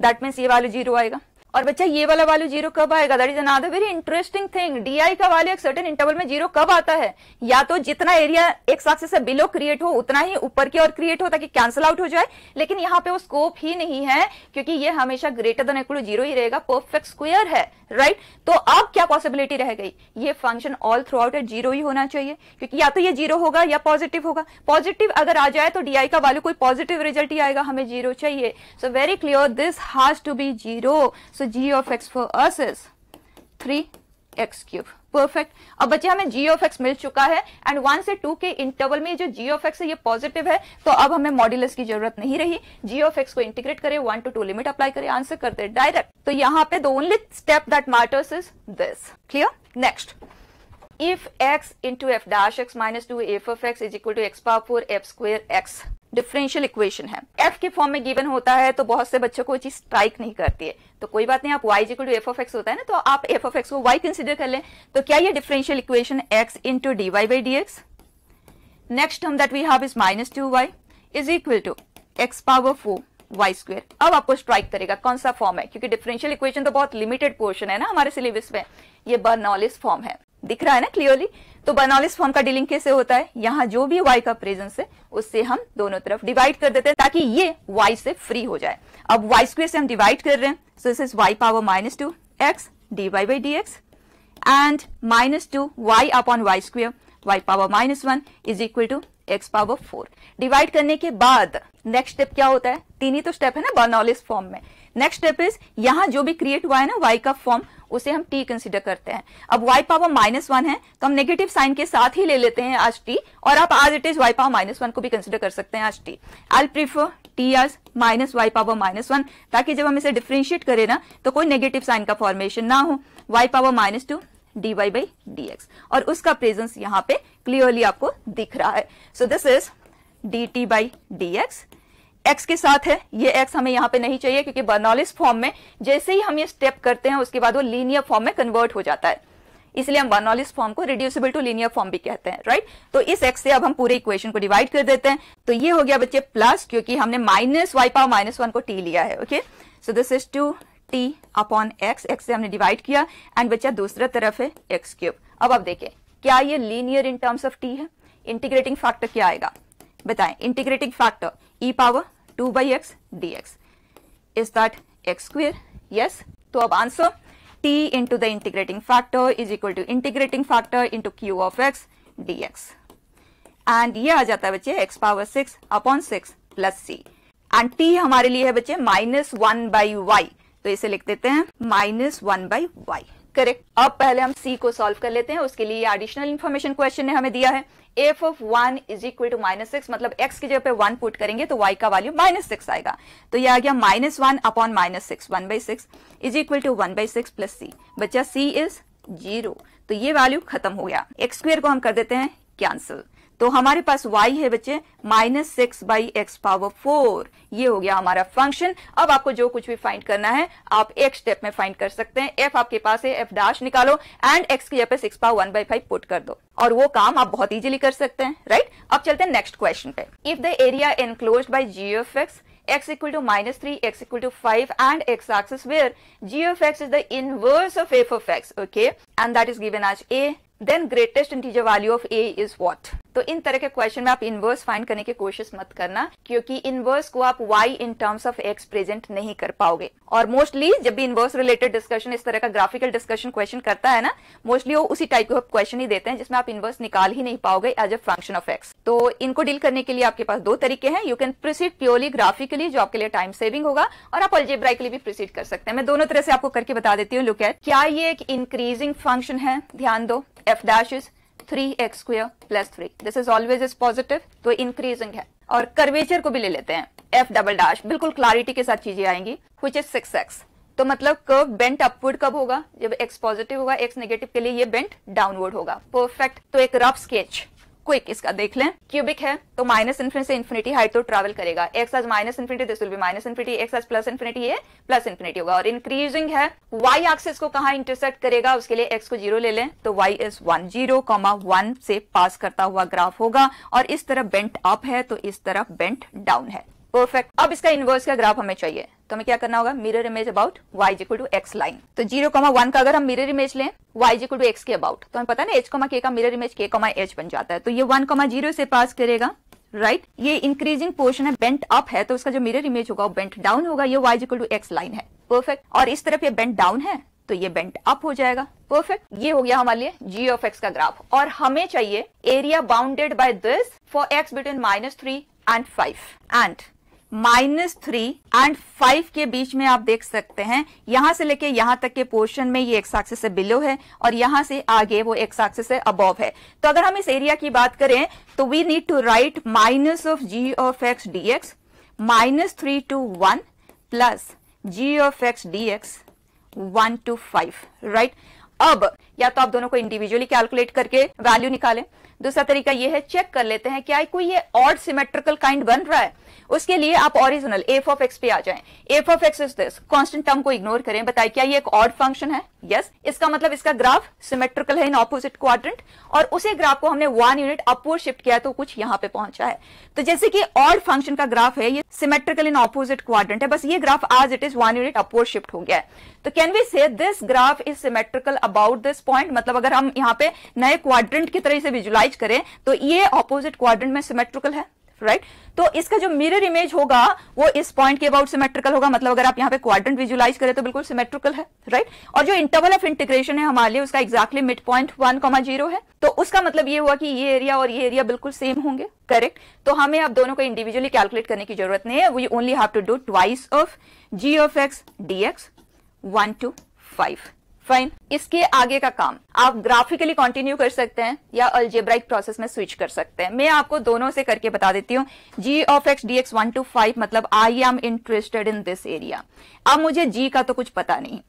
दैट मीन्स ये वाले जीरो आएगा और बच्चा ये वाला वैल्यू जीरो कब आएगा that is another very interesting thing डीआई का वैल्यू एक सर्टेन इंटरवल में जीरो कब आता है या तो जितना एरिया एक सक्सेस से बिलो क्रिएट हो उतना ही ऊपर की ओर क्रिएट हो ताकि कैंसिल आउट हो जाए लेकिन यहाँ पे वो स्कोप ही नहीं है क्योंकि ये हमेशा ग्रेटर देन इक्वल जीरो ही रहेगा परफेक्ट स्क्वेयर है राइट right? तो अब क्या पॉसिबिलिटी रह गई ये function all throughout at zero ही होना चाहिए क्योंकि या तो ये जीरो होगा या पॉजिटिव होगा पॉजिटिव अगर आ जाए तो डीआई का वैल्यू कोई पॉजिटिव रिजल्ट ही आएगा हमें जीरो चाहिए so very clear this has to be zero so तो g ऑफ x for us is three x cube perfect अब बच्चे हमें जी ऑफ एक्स मिल चुका है एंड वन से टू के इंटरवल में जो जी ऑफ एक्स है ये पॉजिटिव है तो अब हमें मॉड्यूलस की जरूरत नहीं रही जी ऑफ एक्स को इंटीग्रेट करें one to two limit apply करें आंसर करते हैं डायरेक्ट तो यहाँ पे the only step that matters is this clear next if x into f dash x minus two f f x is equal to x power four f square x differential equation है f के form में given होता है तो बहुत से बच्चों को चीज स्ट्राइक नहीं करती है तो कोई बात नहीं आप y equal to F of x होता है ना तो आप एफ ऑफ एक्स को वाई कंसिडर कर लें तो क्या ये differential equation x into d Y by D x next term that we have is minus two y is equal to x power four y square अब आपको strike करेगा कौन सा फॉर्म है क्योंकि डिफरेंशियल इक्वेशन तो बहुत लिमिटेड पोर्शन है ना हमारे सिलेबस में ये बर्नॉलिस फॉर्म है दिख रहा है ना क्लियरली तो बनॉलिस फॉर्म का डीलिंग कैसे होता है यहाँ जो भी वाई का प्रेजेंस है उससे हम दोनों तरफ डिवाइड कर देते हैं ताकि ये वाई से फ्री हो जाए अब वाई स्क्वेयर से हम डिवाइड कर रहे हैं so this is y power minus two x d Y by D x and minus two y upon y square y power minus one is equal to x power four divide करने के बाद next step क्या होता है तीन ही तो step है ना बर्नौलिस फॉर्म में नेक्स्ट स्टेप इज यहाँ जो भी क्रिएट हुआ है ना वाई का फॉर्म उसे हम टी कंसिडर करते हैं अब वाई पावर माइनस वन है तो हम नेगेटिव साइन के साथ ही ले लेते हैं आज टी और आप आज it is y power minus one को भी कंसिडर कर सकते हैं आज टी आई प्रीफर टी आज minus y power minus one ताकि जब हम इसे डिफ्रेंशिएट करें ना तो कोई नेगेटिव साइन का फॉर्मेशन ना हो y power minus two d Y by D x और उसका प्रेजेंस यहाँ पे क्लियरली आपको दिख रहा है so this is d t by D x x के साथ है ये एक्स हमें यहाँ पे नहीं चाहिए क्योंकि बर्नॉलिस फॉर्म में जैसे ही हम ये स्टेप करते हैं उसके बाद वो लीनियर फॉर्म में कन्वर्ट हो जाता है इसलिए हम बर्नॉलिस फॉर्म को रिड्यूसिबल टू लीनियर फॉर्म भी कहते हैं राइट तो इस एक्स से अब हम पूरे इक्वेशन को डिवाइड कर देते हैं तो ये हो गया बच्चे प्लस क्योंकि हमने minus y power minus one को टी लिया है okay so this is two t upon x x से हमने डिवाइड किया एंड बच्चा दूसरा तरफ है एक्स क्यूब अब आप देखें क्या ये linear in terms of T है इंटीग्रेटिंग फैक्टर क्या आएगा बताएं integrating factor e power 2 by x dx. Is that x square? Yes. तो अब answer t into the integrating factor is equal to integrating factor into q of x dx. And ये आ जाता है बच्चे x power 6 upon six plus C and t हमारे लिए है बच्चे माइनस वन बाई वाई तो इसे लिख देते हैं minus one by Y correct अब पहले हम c को सॉल्व कर लेते हैं उसके लिए एडिशनल इन्फॉर्मेशन क्वेश्चन ने हमें दिया है F of one is equal to minus six मतलब एक्स की जगह पे वन पुट करेंगे तो वाई का वैल्यू माइनस सिक्स आएगा तो ये आ गया minus one upon minus six one by six is equal to one by six plus C बच्चा सी इज जीरो तो ये वैल्यू खत्म हो गया एक्स स्क्वेयर को हम कर देते हैं कैंसिल तो हमारे पास y है बच्चे minus six by x power four ये हो गया हमारा फंक्शन अब आपको जो कुछ भी फाइंड करना है आप एक स्टेप में फाइंड कर सकते हैं एफ आपके पास है एफ डाश निकालो एंड एक्स की जगह पे six power one by five put कर दो और वो काम आप बहुत इजीली कर सकते हैं राइट अब चलते हैं नेक्स्ट क्वेश्चन पे if the area enclose by G F X X equal to minus three X equal to five and x axis where G F x is the inverse of F of X okay and that is given as A then greatest integer value of A is what तो इन तरह के question में आप inverse find करने की कोशिश मत करना क्योंकि इनवर्स को आप y in terms of x present नहीं कर पाओगे और मोस्टली जब भी इनवर्स रिलेटेड डिस्कशन इस तरह का ग्राफिकल डिस्कशन क्वेश्चन करता है ना मोस्टली वो उसी टाइप के क्वेश्चन ही देते हैं जिसमें आप इनवर्स निकाल ही नहीं पाओगे as a function of x तो इनको डील करने के लिए आपके पास दो तरीके हैं you can proceed purely graphically जो आपके लिए टाइम सेविंग होगा और आप अल्जेब्राइकली भी प्रोसीड कर सकते हैं मैं दोनों तरह से आपको करके बता देती हूँ लुक एट क्या ये एक इंक्रीजिंग फंक्शन है ध्यान दो dash is three X square plus three this is always is positive तो इंक्रीजिंग है और कर्वेचर को भी ले लेते हैं एफ डबल डैश बिल्कुल क्लैरिटी के साथ चीजें आएंगी विच इज सिक्स एक्स तो मतलब कर्व बेंट अपवर्ड कब होगा जब एक्स पॉजिटिव होगा एक्स नेगेटिव के लिए ये बेंट डाउनवर्ड होगा परफेक्ट तो एक रफ स्केच क्विक इसका देख लें क्यूबिक है तो माइनस इन्फिनिटी से इन्फिनिटी हाइट तो ट्रेवल करेगा X as minus infinity this will be minus infinity X as plus infinity ये प्लस इन्फिनिटी होगा और इंक्रीजिंग है वाई एक्सिस को कहा इंटरसेक्ट करेगा उसके लिए एक्स को जीरो ले लें तो Y is one zero comma one से पास करता हुआ ग्राफ होगा और इस तरफ बेंट अप है तो इस तरफ बेंट डाउन है परफेक्ट अब इसका इन्वर्स का ग्राफ हमें चाहिए तो हमें क्या करना होगा mirror image about Y is to X line तो जीरो कॉमा वन का अगर हम मिरर इमेज लें वाई इज टू एक्स के अबाउट तो हमें पता ना एच कॉमा के का mirror image K comma H बन जाता है तो ये वन कॉमा जीरो से पास करेगा राइट right? ये इंक्रीजिंग पोर्शन है बेंट अप है तो उसका जो मिरर इमेज होगा वो बेंट डाउन होगा ये Y is to X line है परफेक्ट और इस तरफ ये बेंट डाउन है तो ये बेंट अप हो जाएगा परफेक्ट ये हो गया हमारे लिए जी ऑफ एक्स का ग्राफ और हमें चाहिए area bounded by this for X between minus three and five and minus three and five के बीच में आप देख सकते हैं यहां से लेके यहां तक के पोर्शन में ये एक्साक्सिस से बिलो है और यहां से आगे वो एक्साक्सिस से अबोव है तो अगर हम इस एरिया की बात करें तो we need to write minus of ji of x D X minus three to one plus G of x D X one to five right अब या तो आप दोनों को इंडिविजुअली कैलकुलेट करके वैल्यू निकालें दूसरा तरीका ये है चेक कर लेते हैं क्या कोई ये ऑड सिमेट्रिकल काइंड बन रहा है उसके लिए आप ओरिजिनल एफ ऑफ एक्स पे आ जाएं F of x is this constant term को इग्नोर करें बताइए क्या ये एक ऑड फंक्शन है यस yes. इसका मतलब इसका ग्राफ सिमेट्रिकल है इन ऑपोजिट क्वाड्रेंट और उसी ग्राफ को हमने वन यूनिट अपवर्ड शिफ्ट किया तो कुछ यहाँ पे पहुंचा है तो जैसे कि ऑड फंक्शन का ग्राफ है ये सिमेट्रिकल इन ऑपोजिट क्वाड्रेंट है बस ये graph as it is one unit upward shift हो गया है तो can we say this graph is symmetrical about this point मतलब अगर हम यहाँ पे नए क्वाड्रेंट की तरह से विजुलाइज एनालाइज करें तो ये ऑपोजिट क्वाड्रेंट में सिमेट्रिकल है राइट right? तो इसका जो मिरर इमेज होगा वो इस पॉइंट के अबाउट सिमेट्रिकल होगा मतलब अगर आप यहाँ पे क्वाड्रेंट विजुलाइज करें तो बिल्कुल सिमेट्रिकल है राइट right? और जो इंटरवल ऑफ इंटीग्रेशन है हमारे लिए उसका exactly mid point one comma zero है तो उसका मतलब ये हुआ कि ये एरिया और ये एरिया बिल्कुल सेम होंगे करेक्ट तो हमें अब दोनों को इंडिविजुअली कैलकुलेट करने की जरूरत नहीं है we only have to do twice of ji of x D X one to five fine इसके आगे का काम आप ग्राफिकली कंटिन्यू कर सकते हैं या अल्जेब्राइक प्रोसेस में स्विच कर सकते हैं मैं आपको दोनों से करके बता देती हूँ G of x D X one to five मतलब I am interested in this area अब मुझे जी का तो कुछ पता नहीं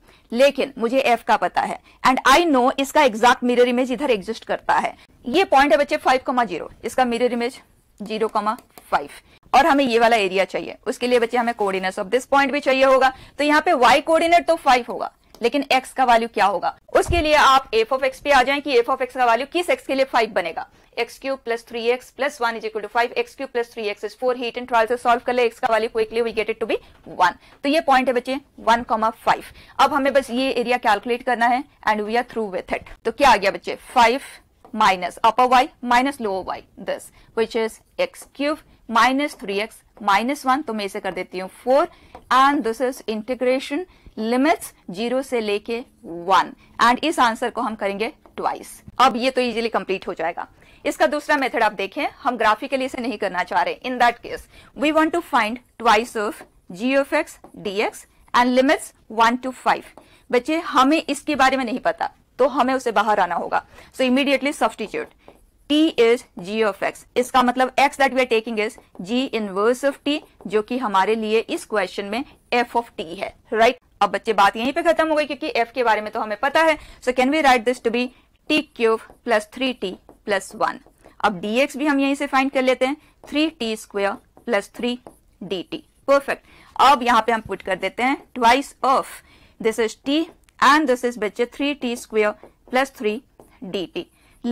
लेकिन मुझे एफ का पता है एंड आई नो इसका एग्जैक्ट मिरर इमेज इधर एग्जिस्ट करता है ये पॉइंट है बच्चे फाइव कमा जीरो इसका mirror image zero comma five और हमें ये वाला एरिया चाहिए उसके लिए बच्चे हमें कोऑर्डिनेट्स ऑफ दिस पॉइंट भी चाहिए होगा तो यहाँ पे वाई कोऑर्डिनेट तो फाइव होगा लेकिन एक्स का वैल्यू क्या होगा उसके लिए आप एफ ऑफ एक्स पे आ जाए कि एफ ऑफ एक्स का वैल्यू किस एक्स के लिए फाइव बनेगा X cube plus three x plus one is equal to five X cube plus three X is four hit and trial से सॉल्व कर ले एक्स का value quickly we get it to be one तो ये point है बच्चे one comma five अब हमें बस ये एरिया कैलकुलेट करना है and we are through with it तो क्या आ गया बच्चे five minus upper Y minus lower Y this which is x cube minus three x minus one तो मैं इसे कर देती हूँ four and this is integration limits zero से लेके वन एंड इस आंसर को हम करेंगे ट्वाइस अब ये तो इजीली कंप्लीट हो जाएगा इसका दूसरा मेथड आप देखें हम ग्राफिकली इसे नहीं करना चाह रहे in that case we want to find twice of ji of x D x and limits one to five बच्चे हमें इसके बारे में नहीं पता तो हमें उसे बाहर आना होगा so immediately substitute T is G of X इसका मतलब X that we are taking is G inverse of T जो कि हमारे लिए इस क्वेश्चन में एफ ऑफ टी है राइट right? अब बच्चे बात यहीं पे खत्म हो गई क्योंकि एफ के बारे में तो हमें पता है so can we write this to be T cube plus three T plus one अब डीएक्स भी हम यहीं से फाइंड कर लेते हैं three T square plus three D T perfect अब यहाँ पे हम पुट कर देते हैं twice of this is T and this is बच्चे three T square plus three D T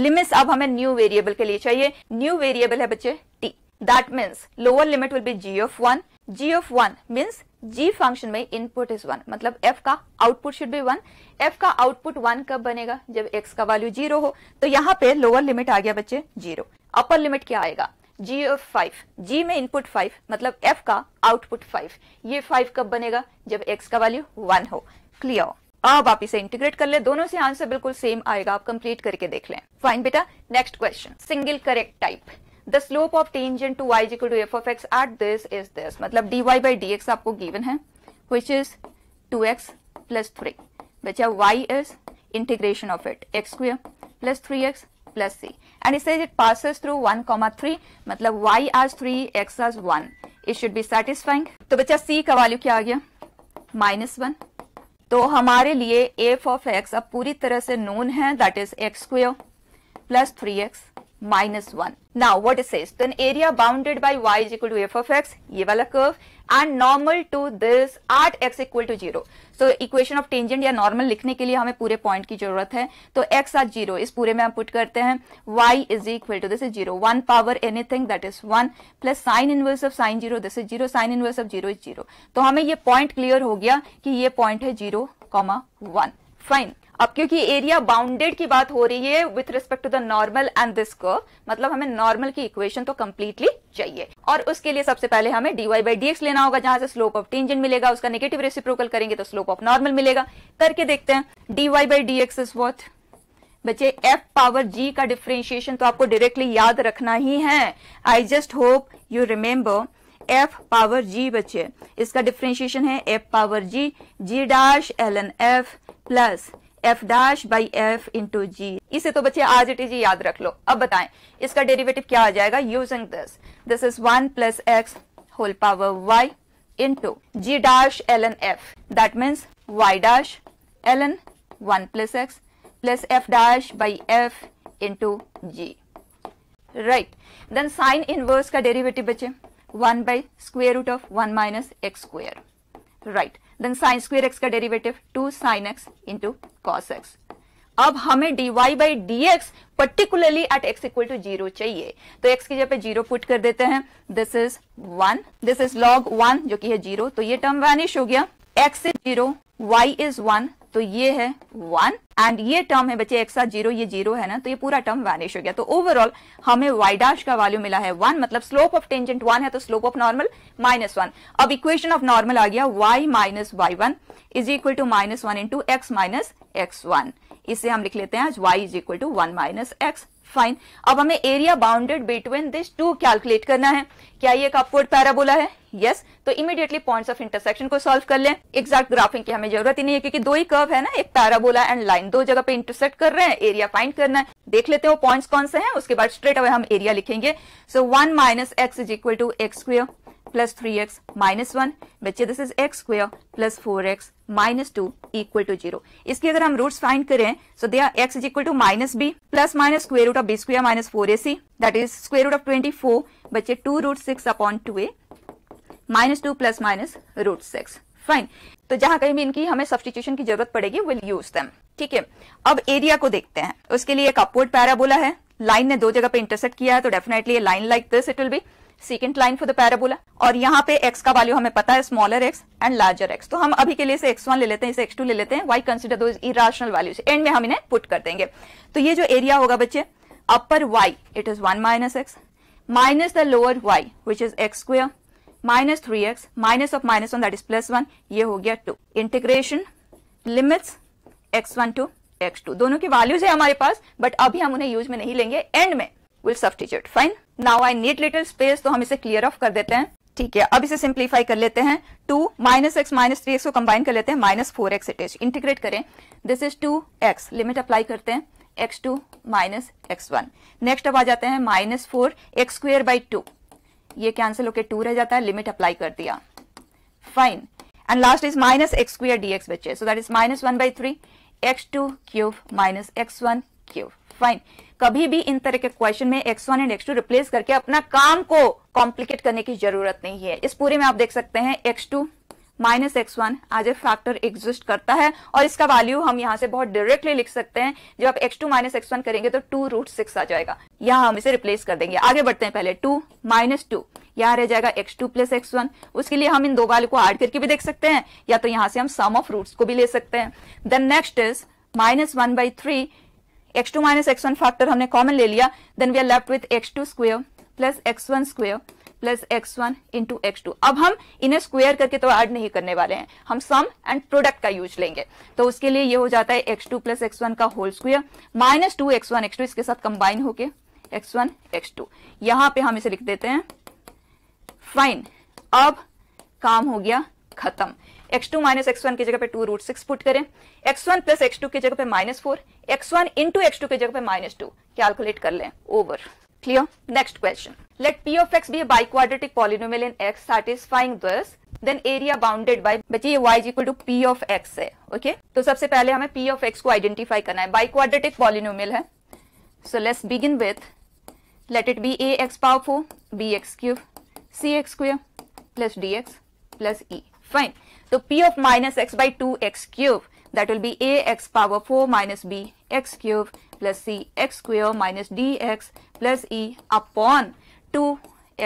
limits अब हमें न्यू वेरिएबल के लिए चाहिए न्यू वेरिएबल है बच्चे T that means lower limit will be G of one G of one means G function में input is one मतलब F का output should be one F का आउटपुट वन कब बनेगा जब एक्स का वैल्यू जीरो हो तो यहाँ पे लोअर लिमिट आ गया बच्चे जीरो अपर लिमिट क्या आएगा जी ऑफ फाइव जी में इनपुट फाइव मतलब एफ का आउटपुट फाइव ये फाइव कब बनेगा जब एक्स का वैल्यू वन हो क्लियर अब आप इसे इंटीग्रेट कर ले दोनों से आंसर बिल्कुल सेम आएगा आप कंप्लीट करके देख लें फाइन बेटा next question single correct type the slope of tangent to Y equal to F of X at this is this मतलब D Y by D X आपको गिवन है which is to x plus three बचा Y is integration of it X square plus three x plus C and it says it passes through 1 comma 3 मतलब Y as three X as one it should be satisfying तो बच्चा सी का value क्या आ गया minus one तो हमारे लिए एफ ऑफ एक्स अब पूरी तरह से नोन है that is x square plus three x minus one now what is then area bounded by Y is equal to F of X ये वाला curve and normal to this at X equal to zero so equation of tangent या normal लिखने के लिए हमें पूरे point की जरूरत है तो एक्स आर जीरो इस पूरे में हम पुट करते हैं Y is equal to this is zero one power anything that is one plus sine inverse of sine zero this is zero sine inverse of zero is zero तो हमें ये point clear हो गया कि ये point है zero comma one fine अब क्योंकि एरिया बाउंडेड की बात हो रही है with respect to the normal and this curve मतलब हमें नॉर्मल की इक्वेशन तो कम्प्लीटली चाहिए और उसके लिए सबसे पहले हमें डीवाई बाई डी लेना होगा जहां से स्लोप ऑफ टेंजेंट मिलेगा उसका नेगेटिव रेसिप्रोकल करेंगे तो स्लोप ऑफ नॉर्मल मिलेगा करके देखते हैं D Y by D x is what बच्चे एफ पावर जी का डिफ्रेंशिएशन तो आपको डायरेक्टली याद रखना ही है I just hope you remember F power G बच्चे इसका डिफ्रेंशिएशन है F power G G dash L N F plus F dash by F into G इसे तो बच्चे आज इट इज याद रख लो अब बताएं इसका डेरिवेटिव क्या आ जाएगा using this this is one plus X whole power Y into G dash L N F that means Y dash L N one plus X plus F dash by F into G right then sine inverse का derivative बच्चे one by square root of one minus x square right then sine square X का derivative two sine X into cos X अब हमें D Y by D X particularly at x equal to zero चाहिए तो x की जगह पे zero put कर देते हैं this is one this is log one जो कि है जीरो तो ये टर्म वैनिश हो गया X is zero Y is one तो ये है वन एंड ये टर्म है बच्चे एक्सा जीरो ये जीरो है ना तो ये पूरा टर्म वैनिश हो गया तो ओवरऑल हमें वाई डैश का वैल्यू मिला है वन मतलब स्लोप ऑफ टेंजेंट वन है तो slope of normal minus one अब इक्वेशन ऑफ नॉर्मल आ गया y minus y one is equal to minus one into x minus x one इसे हम लिख लेते हैं as y is equal to one minus x fine अब हमें area bounded between this two calculate करना है क्या ये एक अपवर्ड पैराबोला है यस yes. तो इमीडिएटली पॉइंट्स ऑफ इंटरसेक्शन को सॉल्व कर लें एक्जैक्ट ग्राफिंग की हमें जरूरत ही नहीं है क्योंकि दो ही कर्व है ना एक पैराबोला एंड लाइन दो जगह पे इंटरसेक्ट कर रहे हैं एरिया फाइंड करना है देख लेते हो पॉइंट्स कौन से हैं उसके बाद स्ट्रेट अवे हम एरिया लिखेंगे so one minus x is equal to x square plus three x minus one बच्चे this is x square plus four x minus two equal to zero इसकी अगर हम रूट्स फाइंड करें so दिया x is equal to minus b plus minus square root of b square minus four a c that is square root of twenty four बच्चे two root six upon two ए minus two plus minus root six fine तो जहां कहीं भी इनकी हमें substitution की जरूरत पड़ेगी विल यूज देम ठीक है अब एरिया को देखते हैं उसके लिए एक अपवर्ड पैराबोला है लाइन ने दो जगह पे इंटरसेक्ट किया है तो definitely line like this it will be second line for the parabola और यहाँ पे एक्स का वैल्यू हमें पता है smaller x and larger x तो हम अभी के लिए इसे एक्स वन ले लेते हैं इसे एक्स टू ले लेते हैं वाई कंसिडर दो इराशनल वैल्यूज एंड में हम इन्हें पुट कर देंगे तो ये जो एरिया होगा बच्चे upper y it is one minus x minus the lower y is x x minus three x minus of minus one that is plus one ये हो गया two integration limits x one to x two दोनों के values है हमारे पास but अभी हम उन्हें यूज में नहीं लेंगे एंड में will substitute fine now I need little space तो हम इसे क्लियर ऑफ कर देते हैं ठीक है अब इसे सिंप्लीफाई कर लेते हैं two minus x minus three x को कंबाइन कर लेते हैं minus four x it is integrate करें this is to x limit apply करते हैं x two minus x one next अब आ जाते हैं minus four x square by two ये कैंसिल होकर टू रह जाता है लिमिट अप्लाई कर दिया fine and last is minus x square d x बच्चे so that is minus one by three x two cube minus x one cube fine कभी भी इन तरह के क्वेश्चन में x one and x two replace करके अपना काम को कॉम्प्लिकेट करने की जरूरत नहीं है इस पूरे में आप देख सकते हैं x two minus x one as a factor exist करता है और इसका वैल्यू हम यहाँ से बहुत डायरेक्टली लिख सकते हैं जब आप x two minus x one करेंगे तो टू रूट सिक्स आ जाएगा यहाँ हम इसे रिप्लेस कर देंगे आगे बढ़ते हैं पहले टू माइनस टू यहाँ रह जाएगा x two plus x one उसके लिए हम इन दो वैल्यू को ऐड करके भी देख सकते हैं या तो यहाँ से हम सम ऑफ रूट्स को भी ले सकते हैं then next is minus one by three x two minus x one factor हमने कॉमन ले लिया then we are left with x two square plus x one square plus x one into x two अब हम इन्हें square करके तो add नहीं करने वाले हैं हम सम एंड प्रोडक्ट का यूज लेंगे तो उसके लिए ये हो जाता है x two plus x one का whole square minus two x one x two इसके साथ कंबाइन होके एक्स वन एक्स टू यहां पर हम इसे लिख देते हैं फाइन अब काम हो गया खत्म x two minus x one की जगह पे टू रूट सिक्स पुट करें x one plus x two की जगह पे minus four x one into x two की जगह पे माइनस टू कैलकुलेट कर लें over clear next question let p of x be quadratic polynomial in x satisfying this then area bounded by बच्चे ये y equal to p of x है okay okay? तो सबसे पहले हमें पी ऑफ x को आइडेंटिफाई करना है क्वाड्रेटिक पॉलिनोमियल है so let's begin with let it be a x power four b x cube c x square plus d x plus e fine तो p of minus x by two x cube that will be a x power four minus b x cube plus c x square minus d x plus e upon two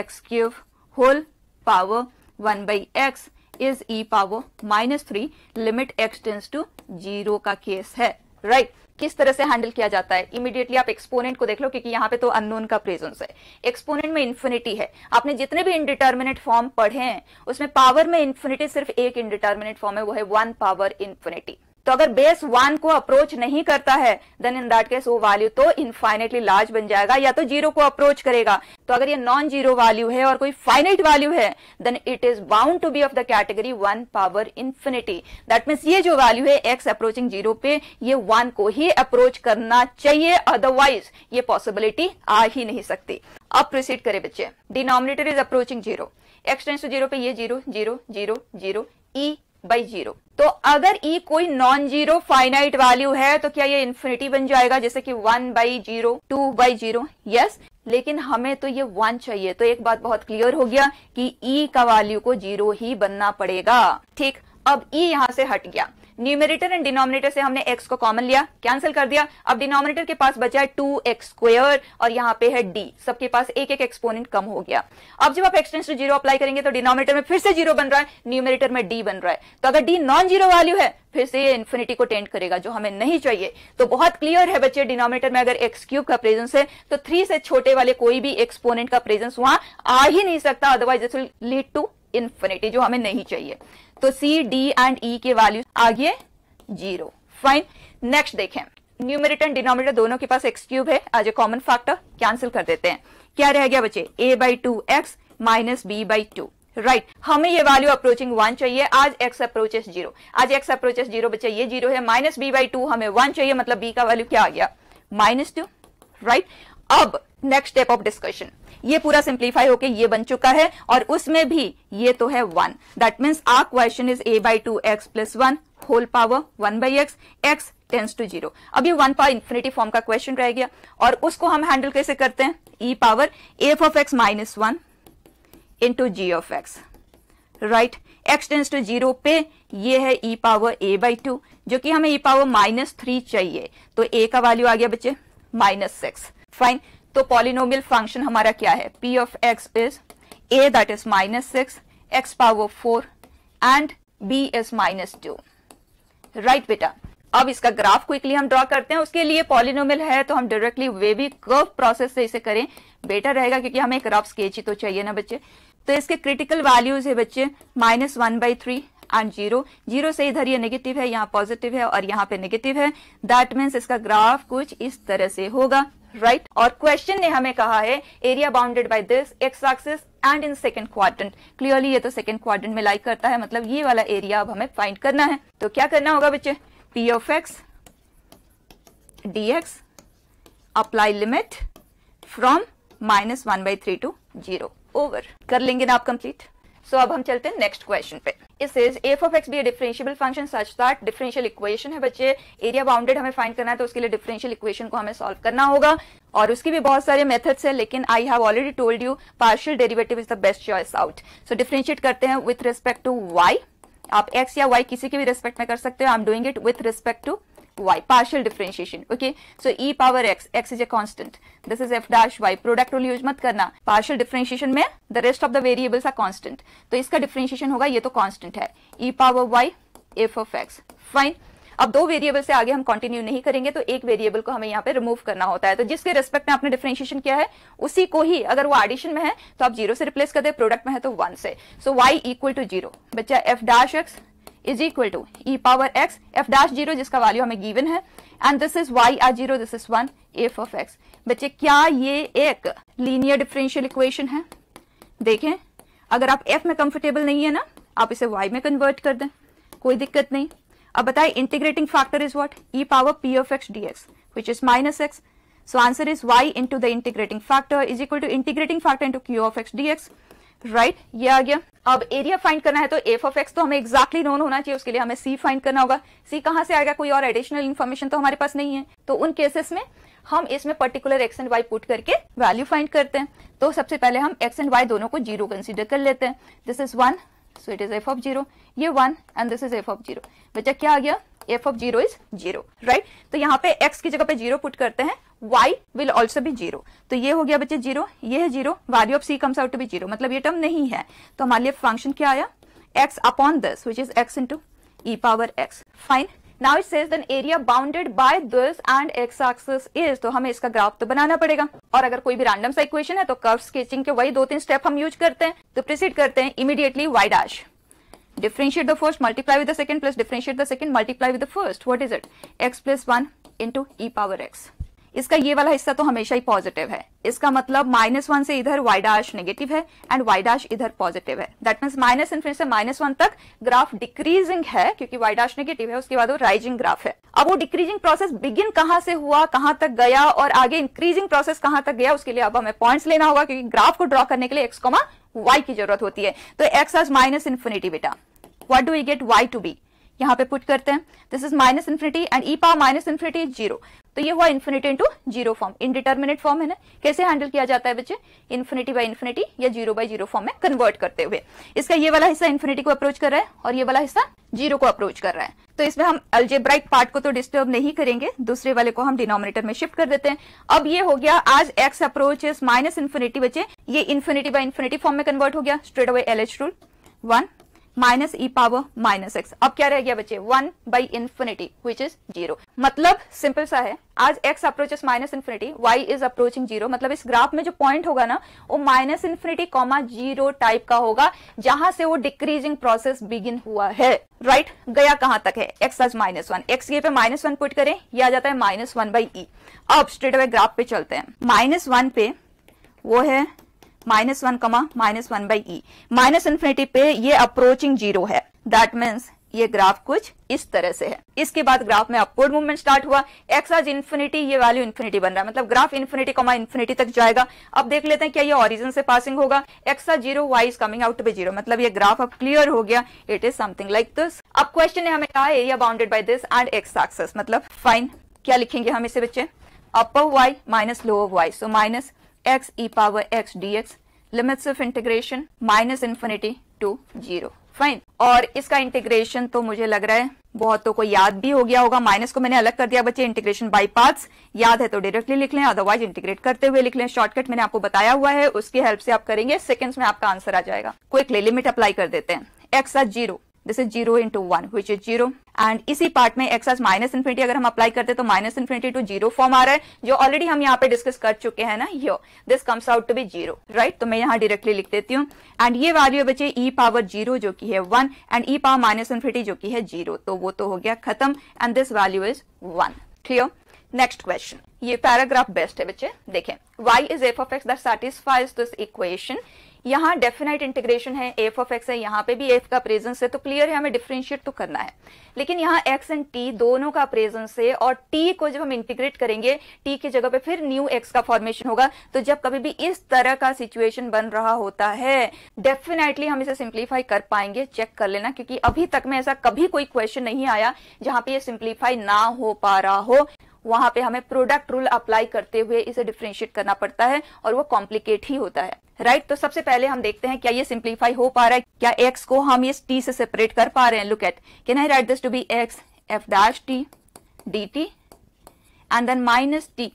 x cube whole power one by x is e power minus three limit x tends to zero का case है right right? किस तरह से handle किया जाता है immediately आप exponent को देख लो क्योंकि यहाँ पे तो अननोन का प्रेजेंस है एक्सपोनेंट में इन्फिनिटी है आपने जितने भी इनडिटर्मिनेट फॉर्म पढ़े हैं उसमें पावर में इन्फिनिटी सिर्फ एक इनडिटर्मिनेट फॉर्म है वो है वन पावर इन्फिनिटी तो अगर बेस वन को अप्रोच नहीं करता है देन इन दैट केस वो वैल्यू तो इनफाइनेटली लार्ज बन जाएगा या तो जीरो को अप्रोच करेगा तो अगर ये नॉन जीरो वैल्यू है और कोई फाइनेट वैल्यू है then it is bound to be of the category one power infinity that means ये जो वैल्यू है एक्स अप्रोचिंग जीरो पे ये वन को ही अप्रोच करना चाहिए अदरवाइज ये पॉसिबिलिटी आ ही नहीं सकती अब प्रोसीड करें बच्चे denominator is approaching zero x tends to zero पे ये zero zero zero zero e by zero तो अगर ई e कोई नॉन जीरो फाइनाइट वैल्यू है तो क्या ये इन्फिनिटी बन जाएगा जैसे कि one by zero two by zero yes लेकिन हमें तो ये वन चाहिए तो एक बात बहुत क्लियर हो गया कि ई e का वैल्यू को जीरो ही बनना पड़ेगा ठीक अब ई e यहां से हट गया न्यूमिनेटर एंड डिनोमिनेटर से हमने एक्स को कॉमन लिया कैंसिल कर दिया अब डिनोमिनेटर के पास बचा है टू एक्स स्क् और यहाँ पे है डी सबके पास एक एक एक्सपोनेंट कम हो गया अब जब आप एक्सटेंस टू जीरो अप्लाई करेंगे तो डिनोमिनेटर में फिर से जीरो बन रहा है न्यूमिनेटर में डी बन रहा है तो अगर डी नॉन जीरो वैल्यू है फिर से ये इन्फिनिटी को टेंट करेगा जो हमें नहीं चाहिए तो बहुत क्लियर है बच्चे डिनोमिनेटर में अगर एक्स क्यूब का प्रेजेंस है तो थ्री से छोटे वाले कोई भी एक्सपोनेंट का प्रेजेंस वहां आ ही नहीं सकता otherwise it will lead to infinity जो हमें नहीं चाहिए तो सी डी एंड ई के वैल्यू आ गए जीरो फाइन नेक्स्ट देखें न्यूमिनेटर एंड डिनोमिनेटर दोनों के पास एक्स क्यूब है as a common factor cancel कर देते हैं क्या रह गया बच्चे a by two x minus b by two right हमें ये वैल्यू अप्रोचिंग वन चाहिए as x approaches zero as x approaches zero बच्चे ये जीरो है माइनस बी बाई टू हमें वन चाहिए मतलब बी का वैल्यू क्या आ गया माइनस टू राइट अब नेक्स्ट स्टेप ऑफ डिस्कशन ये पूरा सिंप्लीफाई होके ये बन चुका है और उसमें भी ये तो है one that means our question is a by two x plus one whole power one by x x tends to zero अब ये वन पावर इन्फिनिटी फॉर्म का क्वेश्चन रह गया और उसको हम हैंडल कैसे करते हैं e power f of x minus one into g of x right x tends to zero पे ये है e power a by two जो कि हमें ई पावर माइनस थ्री चाहिए तो ए का वैल्यू आ गया बच्चे माइनस सिक्स फाइन तो पॉलिनोमियल फंक्शन हमारा क्या है p of x is a that is minus six x power four and b is minus two right बेटा अब इसका ग्राफ क्विकली हम ड्रॉ करते हैं उसके लिए पॉलिनोमियल है तो हम डायरेक्टली वेवी कर्व प्रोसेस से इसे करें बेटर रहेगा क्योंकि हमें एक रफ स्केच ही तो चाहिए ना बच्चे तो इसके क्रिटिकल वैल्यूज है बच्चे minus one by three and zero zero से इधर ये नेगेटिव है यहाँ पॉजिटिव है और यहाँ पे नेगेटिव है दैट मीन्स इसका ग्राफ कुछ इस तरह से होगा राइट right? और क्वेश्चन ने हमें कहा है area bounded by this x axis and in second quadrant clearly ये तो सेकंड क्वाड्रेंट में लाइक करता है मतलब ये वाला एरिया अब हमें फाइंड करना है तो क्या करना होगा बच्चे p of x D x apply limit from minus one by three to zero over कर लेंगे ना आप कंप्लीट सो so, अब हम चलते हैं नेक्स्ट क्वेश्चन पे इस is f of x be differential function such that differential equation है बच्चे एरिया बाउंडेड हमें फाइंड करना है तो उसके लिए डिफरेंशियल इक्वेशन को हमें सॉल्व करना होगा और उसकी भी बहुत सारे मेथड्स हैं लेकिन I have already told you partial derivative is the best choice out so differentiate करते हैं विथ रिस्पेक्ट टू वाई आप एक्स या वाई किसी के भी रिस्पेक्ट में कर सकते हो I am doing it with respect to y, partial differentiation. Okay, so e power x, x is a constant. This is f dash y. Product rule use mat karna Partial differentiation mein the rest of the variables are constant. to iska differentiation hoga ye to constant hai e power y, f of x. Fine. अब दो variable से आगे हम continue नहीं करेंगे तो एक variable को हमें यहाँ पे रिमूव करना होता है तो जिसके रेस्पेक्ट में आपने डिफरेंशिएशन किया है उसी को ही अगर वो एडिशन में है तो आप जीरो से रिप्लेस कर दे प्रोडक्ट में है तो वन से so y equal to zero बच्चा f dash x is equal to e power x f dash zero जिसका वैल्यू हमें गिवन है and this is y are zero this is one f of x बच्चे क्या ये एक linear differential equation है देखें अगर आप एफ में कंफर्टेबल नहीं है ना आप इसे वाई में कन्वर्ट कर दें कोई दिक्कत नहीं अब बताए integrating factor is what e power p of x D x which is minus x so answer is y into the integrating factor is equal to integrating factor into q of x D x right ये आ गया अब area find करना है तो f of x तो हमें exactly known होना चाहिए उसके लिए हमें सी फाइंड करना होगा सी कहाँ से आएगा कोई और एडिशनल इन्फॉर्मेशन तो हमारे पास नहीं है तो उन केसेस में हम इसमें particular x and y put करके वैल्यू फाइंड करते हैं तो सबसे पहले हम एक्स एंड वाई दोनों को जीरो कंसिडर कर लेते हैं this is one so it is f of zero ये one and this is f of zero बच्चा क्या आ गया f of zero is zero right तो यहाँ पे एक्स की जगह पे जीरो पुट करते हैं y विल ऑल्सो भी जीरो तो ये हो गया बच्चे जीरो ये है zero value of c comes out to be zero मतलब ये टर्म नहीं है तो हमारे लिए फंक्शन क्या आया x upon this which is x into e power x fine now it says then area bounded by this and x axis is तो हमें इसका ग्राफ तो बनाना पड़ेगा और अगर कोई भी रैंडम सा इक्वेशन है तो कर्व स्केचिंग के वही दो तीन स्टेप हम यूज करते हैं तो प्रोसीड करते हैं immediately y dash differentiate the first multiply with the second plus differentiate the second multiply with the first what is it x plus 1 into e power x इसका ये वाला हिस्सा तो हमेशा ही पॉजिटिव है इसका मतलब माइनस वन से इधर वाई डैश नेगेटिव है एंड वाई डैश इधर पॉजिटिव है दैट मीन माइनस इन से माइनस वन तक ग्राफ डिक्रीजिंग है क्योंकि वाई डैश नेगेटिव है उसके बाद वो राइजिंग ग्राफ है अब वो डिक्रीजिंग प्रोसेस बिगिन कहां से हुआ कहां तक गया और आगे इंक्रीजिंग प्रोसेस कहां तक गया उसके लिए अब हमें पॉइंट्स लेना होगा क्योंकि ग्राफ को ड्रॉ करने के लिए एक्स कोमा वाई की जरूरत होती है तो एक्स आज माइनस इन्फिनिटी बेटा what do you get y to be यहाँ पे पुट करते हैं this is minus infinity and e power minus infinity is zero तो ये हुआ infinity into zero form indeterminate form है ना कैसे हैंडल किया जाता है बच्चे इन्फिनिटी बाई इन्फिनिटी या जीरो बाई जीरो फॉर्म में कन्वर्ट करते हुए इसका ये वाला हिस्सा इन्फिनिटी को अप्रोच कर रहा है और ये वाला हिस्सा जीरो को अप्रोच कर रहा है तो इसमें हम अल्जेब्राइक पार्ट को तो डिस्टर्ब नहीं करेंगे दूसरे वाले को हम डिनोमिनेटर में शिफ्ट कर देते हैं अब ये हो गया आज एक्स अप्रोच माइनस इन्फिनिटी बच्चे ये इन्फिनिटी बाई इन्फिनिटी फॉर्म में कन्वर्ट हो गया straight away L H rule one minus e e power minus x अब क्या रह गया बच्चे one by infinity which is zero मतलब सिंपल सा है as x approaches minus infinity y is approaching zero मतलब इस ग्राफ में जो पॉइंट होगा ना वो minus infinity comma zero type का होगा जहां से वो डिक्रीजिंग प्रोसेस बिगिन हुआ है राइट right? गया कहां तक है x आज माइनस वन एक्स ये पे माइनस वन पुट करें यह आ जाता है माइनस वन बाई ई अब स्ट्रेट अवे ग्राफ पे चलते हैं माइनस वन पे वो है minus one comma minus one by e minus infinity पे ये अप्रोचिंग जीरो है दैट मीन्स ये ग्राफ कुछ इस तरह से है इसके बाद ग्राफ में अपवर्ड मूवमेंट स्टार्ट हुआ एक्स आज इन्फिनिटी ये वैल्यू इन्फिनिटी बन रहा है मतलब ग्राफ इन्फिनिटी कमा इन्फिनिटी तक जाएगा अब देख लेते हैं क्या ये ओरिजिन से पासिंग होगा x as zero Y is coming out by zero मतलब ये ग्राफ अब क्लियर हो गया it is something like this अब क्वेश्चन है हमें कहा area bounded by this and x axes मतलब फाइन क्या लिखेंगे हम इसे बच्चे upper Y minus lower y so minus x e power x dx limits of integration minus infinity to zero fine और इसका इंटीग्रेशन तो मुझे लग रहा है बहुतों को याद भी हो गया होगा माइनस को मैंने अलग कर दिया बच्चे इंटीग्रेशन बाई पार्ट्स याद है तो डायरेक्टली लिख लें अदरवाइज इंटीग्रेट करते हुए लिख लें शॉर्टकट मैंने आपको बताया हुआ है उसकी हेल्प से आप करेंगे सेकंड्स में आपका आंसर आ जाएगा क्विकली लिमिट अप्लाई कर देते हैं x as zero this is zero into one which is zero and इसी पार्ट में एस माइनस इन्फिनिटी अगर हम अप्लाई करते तो minus infinity to zero form आ रहा है जो ऑलरेडी हम यहाँ पे डिस्कस कर चुके हैं ना यो this comes out to be zero right तो मैं यहाँ डायरेक्टली लिख देती हूँ एंड ये वैल्यू बचे ई पावर जीरो जो की है one and e power minus infinity जो की है जीरो तो वो तो हो गया खत्म and this value is one clear next question ये पैराग्राफ बेस्ट है बच्चे देखें y is f of x that satisfies this equation यहाँ डेफिनाइट इंटीग्रेशन है एफ ऑफ एक्स है यहाँ पे भी एफ का प्रेजेंस है तो क्लियर है हमें डिफ्रेंशिएट तो करना है लेकिन यहाँ एक्स एंड टी दोनों का प्रेजेंस है और टी को जब हम इंटीग्रेट करेंगे टी की जगह पे फिर न्यू एक्स का फॉर्मेशन होगा तो जब कभी भी इस तरह का सिचुएशन बन रहा होता है डेफिनेटली हम इसे सिंप्लीफाई कर पाएंगे चेक कर लेना क्योंकि अभी तक में ऐसा कभी कोई क्वेश्चन नहीं आया जहां पे ये सिंप्लीफाई ना हो पा रहा हो वहां पे हमें प्रोडक्ट रूल अप्लाई करते हुए इसे डिफ्रेंशिएट करना पड़ता है और वो कॉम्प्लिकेट ही होता है राइट right? तो सबसे पहले हम देखते हैं क्या ये सिंप्लीफाई हो पा रहा है क्या एक्स को हम इस टी से सेपरेट कर पा रहे हैं look at can I write this to be x f dash t d t and then minus t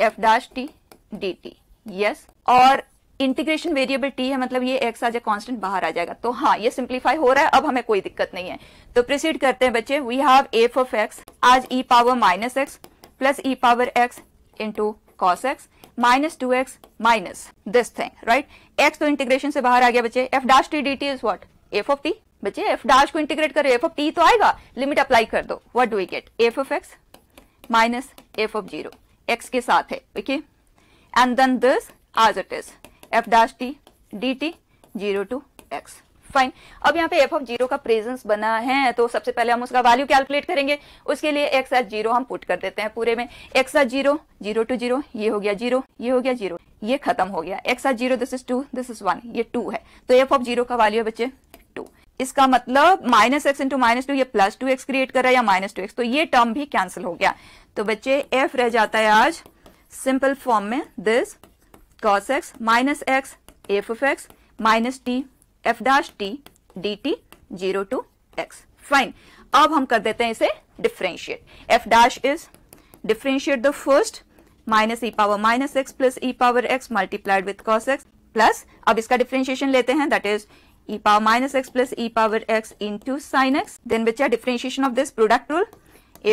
f dash t d t yes और इंटीग्रेशन वेरिएबल टी है मतलब ये एक्स आज कॉन्स्टेंट बाहर आ जाएगा तो हाँ ये सिंप्लीफाई हो रहा है अब हमें कोई दिक्कत नहीं है तो प्रोसीड करते हैं बच्चे we have f of x as e power minus x plus e power x into cos x minus two x minus this thing right x तो इंटीग्रेशन से बाहर आ गया बच्चे f dash t d t is what f of t बच्चे f dash को integrate करो f ऑफ t तो आएगा लिमिट अप्लाई कर दो what do get f of x minus f of zero x के साथ है ओके एंड देन दिस आज it is f dash t dt t zero to x fine अब यहाँ पे एफ ऑफ जीरो का प्रेजेंस बना है तो सबसे पहले हम उसका वैल्यू कैलकुलेट करेंगे उसके लिए एक्स एट जीरो हम पुट कर देते हैं पूरे में x at zero zero to zero ये हो गया जीरो ये हो गया जीरो ये खत्म हो गया x at zero this is two this is one ये टू है तो एफ ऑफ जीरो का वैल्यू है बच्चे टू इसका मतलब minus x into minus two ये प्लस टू एक्स क्रिएट कर रहा है या माइनस टू एक्स तो ये टर्म भी कैंसिल हो गया तो बच्चे एफ रह जाता है आज सिंपल फॉर्म में this cos x minus x f of x minus t f dash t d t zero to x fine अब हम कर देते हैं इसे differentiate f dash is differentiate the first minus e power minus x plus e power x multiplied with cos x plus अब इसका differentiation लेते हैं that is e power minus x plus e power x into sin x. Then which are differentiation of this product rule?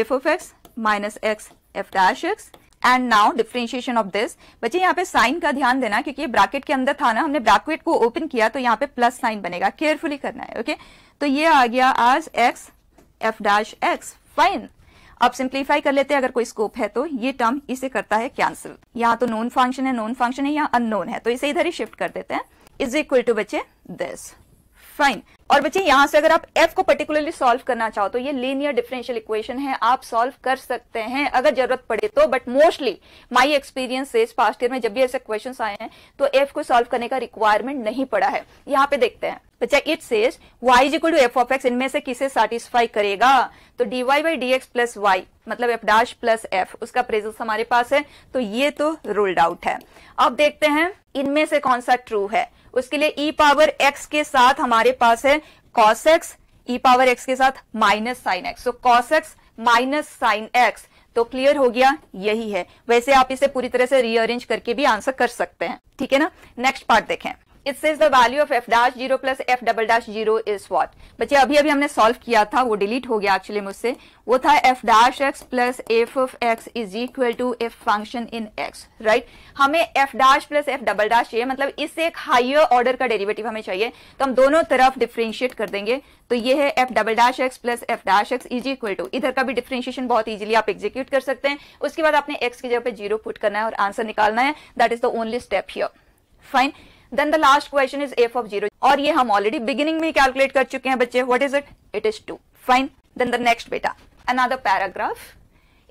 f of x minus x f dash x and now differentiation of this बच्चे यहाँ पे sign का ध्यान देना क्योंकि ये bracket के अंदर था ना हमने ब्रैकेट को ओपन किया तो यहाँ पे प्लस साइन बनेगा केयरफुली करना है ओके okay? तो ये आ गया आज x f dash x fine अब सिंप्लीफाई कर लेते हैं अगर कोई स्कोप है तो ये टर्म इसे करता है कैंसिल यहाँ तो नोन फंक्शन है नोन फंक्शन है या अननोन है तो इसे इधर ही शिफ्ट कर देते हैं इज इक्वल टू बच्चे दिस फाइन और बच्चे यहां से अगर आप f को पर्टिकुलरली सॉल्व करना चाहो तो ये लीनियर डिफरेंशियल इक्वेशन है आप सॉल्व कर सकते हैं अगर जरूरत पड़े तो बट मोस्टली माय एक्सपीरियंस इस पास्ट ईयर में जब भी ऐसे क्वेश्चन आए हैं तो f को सॉल्व करने का रिक्वायरमेंट नहीं पड़ा है यहाँ पे देखते हैं बच्चा it says y equal to F of x इनमें से किसे सेटिस्फाई करेगा तो d y y by D x plus y मतलब एफ डैश प्लस एफ उसका प्रेजेंस हमारे पास है तो ये तो रूल्ड आउट है अब देखते हैं इनमें से कौन सा ट्रू है उसके लिए ई पावर एक्स के साथ हमारे पास है cos x e power x के साथ माइनस साइन एक्स तो cos x minus sine x तो क्लियर हो गया यही है वैसे आप इसे पूरी तरह से रीअरेंज करके भी आंसर कर सकते हैं ठीक है ना नेक्स्ट पार्ट देखें it says the value of f dash zero plus f double dash zero is what बच्चे अभी अभी हमने सॉल्व किया था वो डिलीट हो गया एक्चुअली मुझसे वो था f dash x plus f of x is equal to f function in x right हमें f dash plus f double dash चाहिए मतलब इससे एक हाइयर ऑर्डर का डेरिवेटिव हमें चाहिए तो हम दोनों तरफ डिफ्रेंशिएट कर देंगे तो ये है f double dash x plus F dash x is equal to इधर का भी डिफ्रेंशिएशन बहुत इजीली आप एग्जीक्यूट कर सकते हैं उसके बाद आपने एक्स की जगह पे जीरो पुट करना है और आंसर निकालना है that is the only step here fine then the last question is f of zero और ये हम ऑलरेडी बिगिनिंग में कैलकुलेट कर चुके हैं बच्चे what is it it is two fine then the next बेटा another paragraph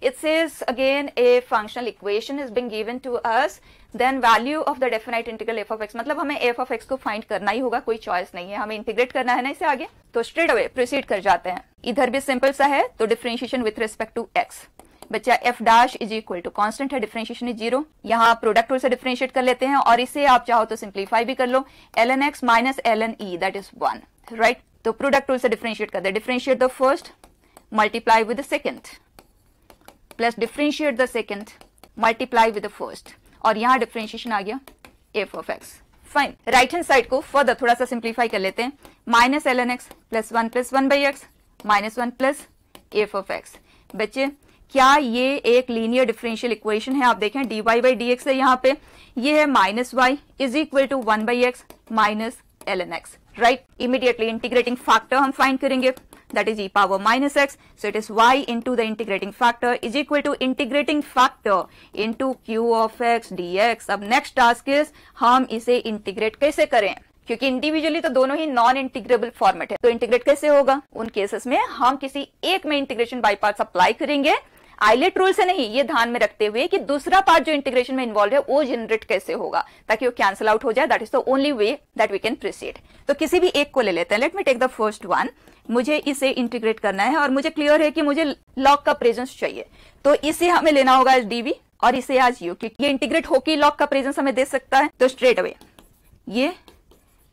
it's is again a functional equation is being given to us then value of the definite integral f of x मतलब हमें f of x को find करना ही होगा कोई choice नहीं है हमें इंटीग्रेट करना है ना इसे आगे तो स्ट्रेट अवे प्रोसीड कर जाते हैं इधर भी सिंपल सा है तो differentiation with respect to x बच्चा f dash is equal to constant है डिफरेंशिएशन इज जीरो यहाँ प्रोडक्ट रूल से डिफरेंशिएट कर लेते हैं और इसे आप चाहो तो सिंप्लीफाई भी कर लो l n x minus l n e that is one right तो प्रोडक्ट रूल से डिफरेंशिएट कर दे differentiate the first multiply with the second plus differentiate the second multiply with the first और यहाँ डिफरेंशिएशन आ गया f of x fine right hand side को further थोड़ा सा सिंप्लीफाई कर लेते हैं minus l n x plus one plus one by x minus one plus f of x बच्चे क्या ये एक लीनियर डिफरेंशियल इक्वेशन है आप देखें d Y by D x है यहाँ पे ये है minus y is equal to one by x minus l n x right immediately integrating factor हम फाइंड करेंगे that is e power minus x so it is y integrating factor is equal to integrating factor into q of x D x अब next task is हम इसे integrate कैसे करें क्योंकि individually तो दोनों ही नॉन इंटीग्रेबल फॉर्मेट है तो इंटीग्रेट कैसे होगा उन केसेस में हम किसी एक में इंटीग्रेशन बाई पार्ट अप्लाई करेंगे आईलेट रूल से नहीं ये ध्यान में रखते हुए कि दूसरा पार्ट जो इंटीग्रेशन में इन्वॉल्व है वो जनरेट कैसे होगा ताकि वो कैंसिल आउट हो जाए that is the only way that we can proceed तो किसी भी एक को ले लेते हैं let me take the first one मुझे इसे इंटीग्रेट करना है और मुझे क्लियर है कि मुझे लॉक का प्रेजेंस चाहिए तो इसे हमें लेना होगा एज डीवी और इसे आज यू क्योंकि ये इंटीग्रेट होकर लॉक का प्रेजेंस हमें दे सकता है तो स्ट्रेट अवे ये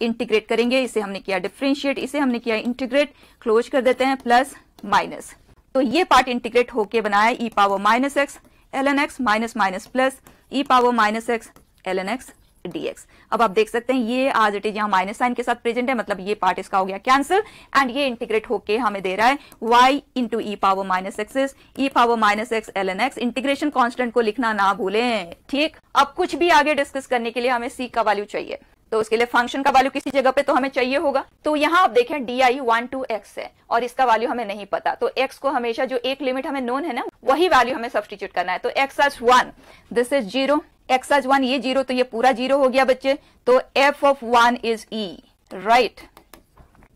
इंटीग्रेट करेंगे इसे हमने किया डिफ्रेंशिएट इसे हमने किया इंटीग्रेट क्लोज कर देते हैं प्लस माइनस तो ये पार्ट इंटीग्रेट होके बनाया e e power minus x l n x minus minus plus e e power minus x l n x dx अब आप देख सकते हैं ये आज इट इज यहाँ माइनस साइन के साथ प्रेजेंट है मतलब ये पार्ट इसका हो गया कैंसिल एंड ये इंटीग्रेट होके हमें दे रहा है y into e power minus x is e power minus x l n x integration constant को लिखना ना भूलें ठीक अब कुछ भी आगे डिस्कस करने के लिए हमें सी का वैल्यू चाहिए तो उसके लिए फंक्शन का वैल्यू किसी जगह पे तो हमें चाहिए होगा तो यहाँ आप देखें d i one to x है और इसका वैल्यू हमें नहीं पता तो एक्स को हमेशा जो एक लिमिट हमें नोन है ना वही वैल्यू हमें सब्सटीट्यूट करना है तो x h one this is zero x h one ये जीरो तो ये पूरा जीरो हो गया बच्चे तो f of one is e right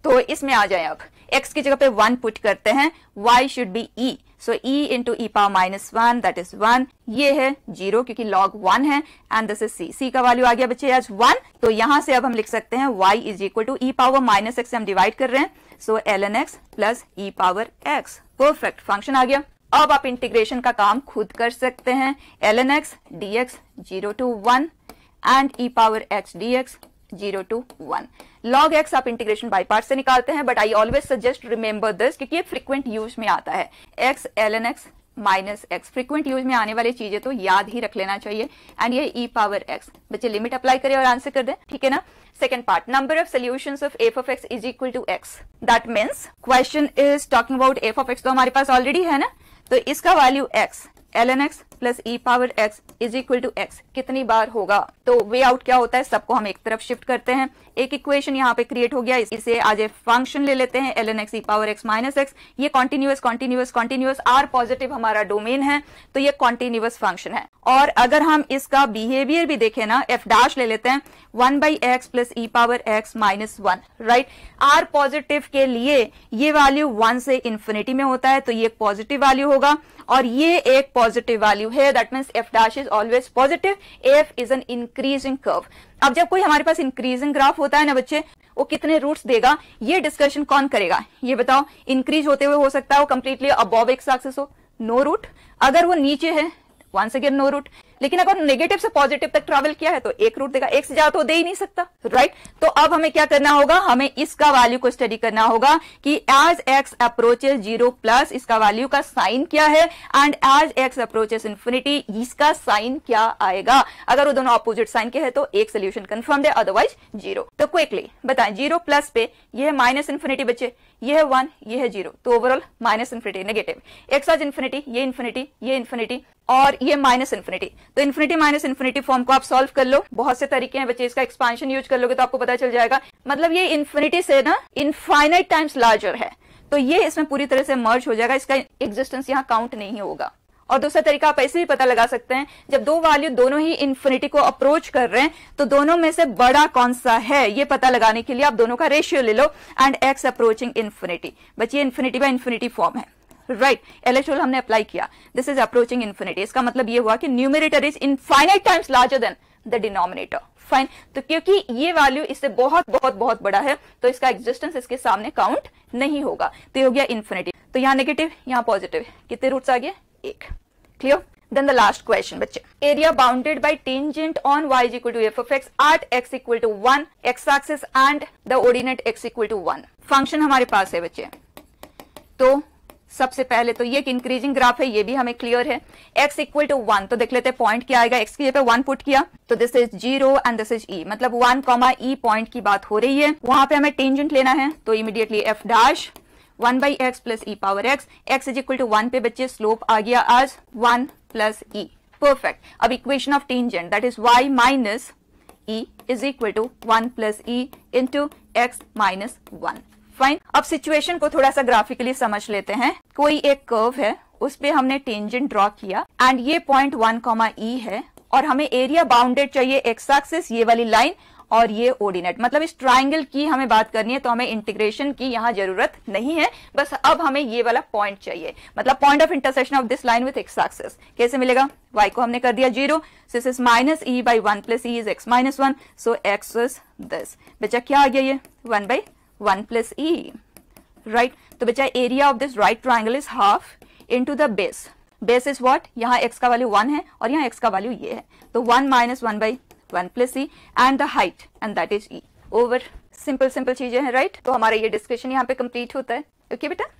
तो इसमें आ जाए अब एक्स की जगह पे वन पुट करते हैं y should be e so e into e power minus one that is one ये है जीरो क्योंकि लॉग वन है and this is c c का वैल्यू आ गया बच्चे आज वन तो यहां से अब हम लिख सकते हैं y is equal to e power minus x हम डिवाइड कर रहे हैं so l n x plus e power x perfect function आ गया अब आप इंटीग्रेशन का काम खुद कर सकते हैं l n x D x zero to one and e power x D x zero to one log x आप इंटीग्रेशन बाई पार्ट से निकालते हैं but I always suggest remember this क्योंकि ये फ्रीक्वेंट यूज में आता है x l n x minus x frequent use में आने वाली चीजें तो याद ही रख लेना चाहिए एंड ये ई पावर एक्स बच्चे लिमिट अप्लाई करें और आंसर कर दें ठीक है ना second part number of solution of f of x is equal to x that means question is talking about f of x तो हमारे पास ऑलरेडी है ना तो इसका value x l n x plus e power x is equal to x कितनी बार होगा तो वे आउट क्या होता है सबको हम एक तरफ शिफ्ट करते हैं एक इक्वेशन यहाँ पे क्रिएट हो गया इसे आज ए फंक्शन ले लेते हैं l n x e power x minus x ये continuous continuous continuous R positive हमारा डोमेन है तो ये कॉन्टिन्यूस फंक्शन है और अगर हम इसका बिहेवियर भी देखें ना एफ डैश ले लेते हैं one by x plus e power x minus one right R positive के लिए ये वैल्यू वन से इन्फिनिटी में होता है तो ये एक पॉजिटिव वैल्यू होगा और ये एक पॉजिटिव वैल्यू वैल्यू है that means f dash is always positive f is an increasing curve अब जब कोई हमारे पास इंक्रीजिंग ग्राफ होता है ना बच्चे वो कितने रूट्स देगा ये डिस्कशन कौन करेगा ये बताओ इंक्रीज होते हुए हो सकता है वो कम्प्लीटली अबॉव एक्स एक्सेस हो नो रूट अगर वो नीचे है वंस अगेन नो रूट लेकिन अगर नेगेटिव से पॉजिटिव तक ट्रेवल किया है तो एक रूट देगा एक से ज्यादा तो दे ही नहीं सकता राइट तो अब हमें क्या करना होगा हमें इसका वैल्यू को स्टडी करना होगा कि as x approaches zero plus इसका वैल्यू का साइन क्या है and as x approaches infinity इसका साइन क्या आएगा अगर वो दोनों अपोजिट साइन के है तो एक सोल्यूशन कन्फर्म है अदरवाइज जीरो तो क्विकली बताए जीरो प्लस पे यह माइनस इन्फिनिटी बच्चे ये है वन ये है जीरो तो overall minus infinity negative x as infinity ये इन्फिनिटी ये इन्फिनिटी और ये माइनस इन्फिनिटी तो इन्फिनिटी माइनस इन्फिनिटी फॉर्म को आप सॉल्व कर लो बहुत से तरीके हैं बच्चे इसका एक्सपांशन यूज कर लोगे तो आपको पता चल जाएगा मतलब ये इन्फिनिटी से ना इनफाइनाइट टाइम्स लार्जर है तो ये इसमें पूरी तरह से मर्ज हो जाएगा इसका एग्जिस्टेंस यहाँ काउंट नहीं होगा और दूसरा तरीका आप ऐसे भी पता लगा सकते हैं जब दो वैल्यू दोनों ही इन्फिनिटी को अप्रोच कर रहे हैं तो दोनों में से बड़ा कौन सा है ये पता लगाने के लिए आप दोनों का रेशियो ले लो एंड एक्स अप्रोचिंग इन्फिनिटी बच्चे इन्फिनिटी बाय इन्फिनिटी फॉर्म है राइट इलेक्ट्रोल हमने अप्लाई किया दिस इज अप्रोचिंग इन्फिनिटी इसका मतलब ये हुआ कि numerator is infinite times larger than the denominator fine तो क्योंकि ये वैल्यू इससे बहुत बहुत बहुत बड़ा है तो इसका एग्जिस्टेंस इसके सामने काउंट नहीं होगा तो ये हो गया इन्फिनिटी तो यहाँ नेगेटिव यहाँ पॉजिटिव कितने रूट्स आ गए एक clear then the last question बच्चे area bounded by tangent on y equal to f f x at x equal to one x axis and the ordinate x equal to one function हमारे पास है बच्चे तो सबसे पहले तो ये एक इंक्रीजिंग ग्राफ है ये भी हमें क्लियर है एक्स इक्वल टू वन तो देख लेते हैं पॉइंट क्या आएगा एक्स की जगह वन पुट किया तो this is zero and this is e मतलब वन कॉमा ई पॉइंट की बात हो रही है वहां पे हमें टेंजेंट लेना है तो immediately f dash one by x plus e power x x is equal to one पे बच्चे स्लोप आ गया as one plus e perfect अब equation of tangent that is y minus e is equal to one plus e into x minus one fine अब situation को थोड़ा सा graphically समझ लेते हैं कोई एक कर्व है उस पे हमने टेंजेंट ड्रॉ किया एंड ये पॉइंट वन कॉमा ई है और हमें एरिया बाउंडेड चाहिए एक्स एक्सिस ये वाली लाइन और ये ओर्डिनेट मतलब इस ट्राइंगल की हमें बात करनी है तो हमें इंटीग्रेशन की यहाँ जरूरत नहीं है बस अब हमें ये वाला पॉइंट चाहिए मतलब point of intersection of this line with x axis कैसे मिलेगा वाई को हमने कर दिया zero minus e by one plus e is x minus one so x is this बेचा क्या आ गया ये one by one plus e right तो बच्चा area of this right triangle is half to the base base is what यहाँ x का value one है और यहाँ एक्स का वैल्यू ये है तो one minus one by one plus e and the height and that is e over simple simple चीजें हैं राइट right? तो हमारा ये डिस्कशन यहाँ पे कंप्लीट होता है ओके okay, बेटा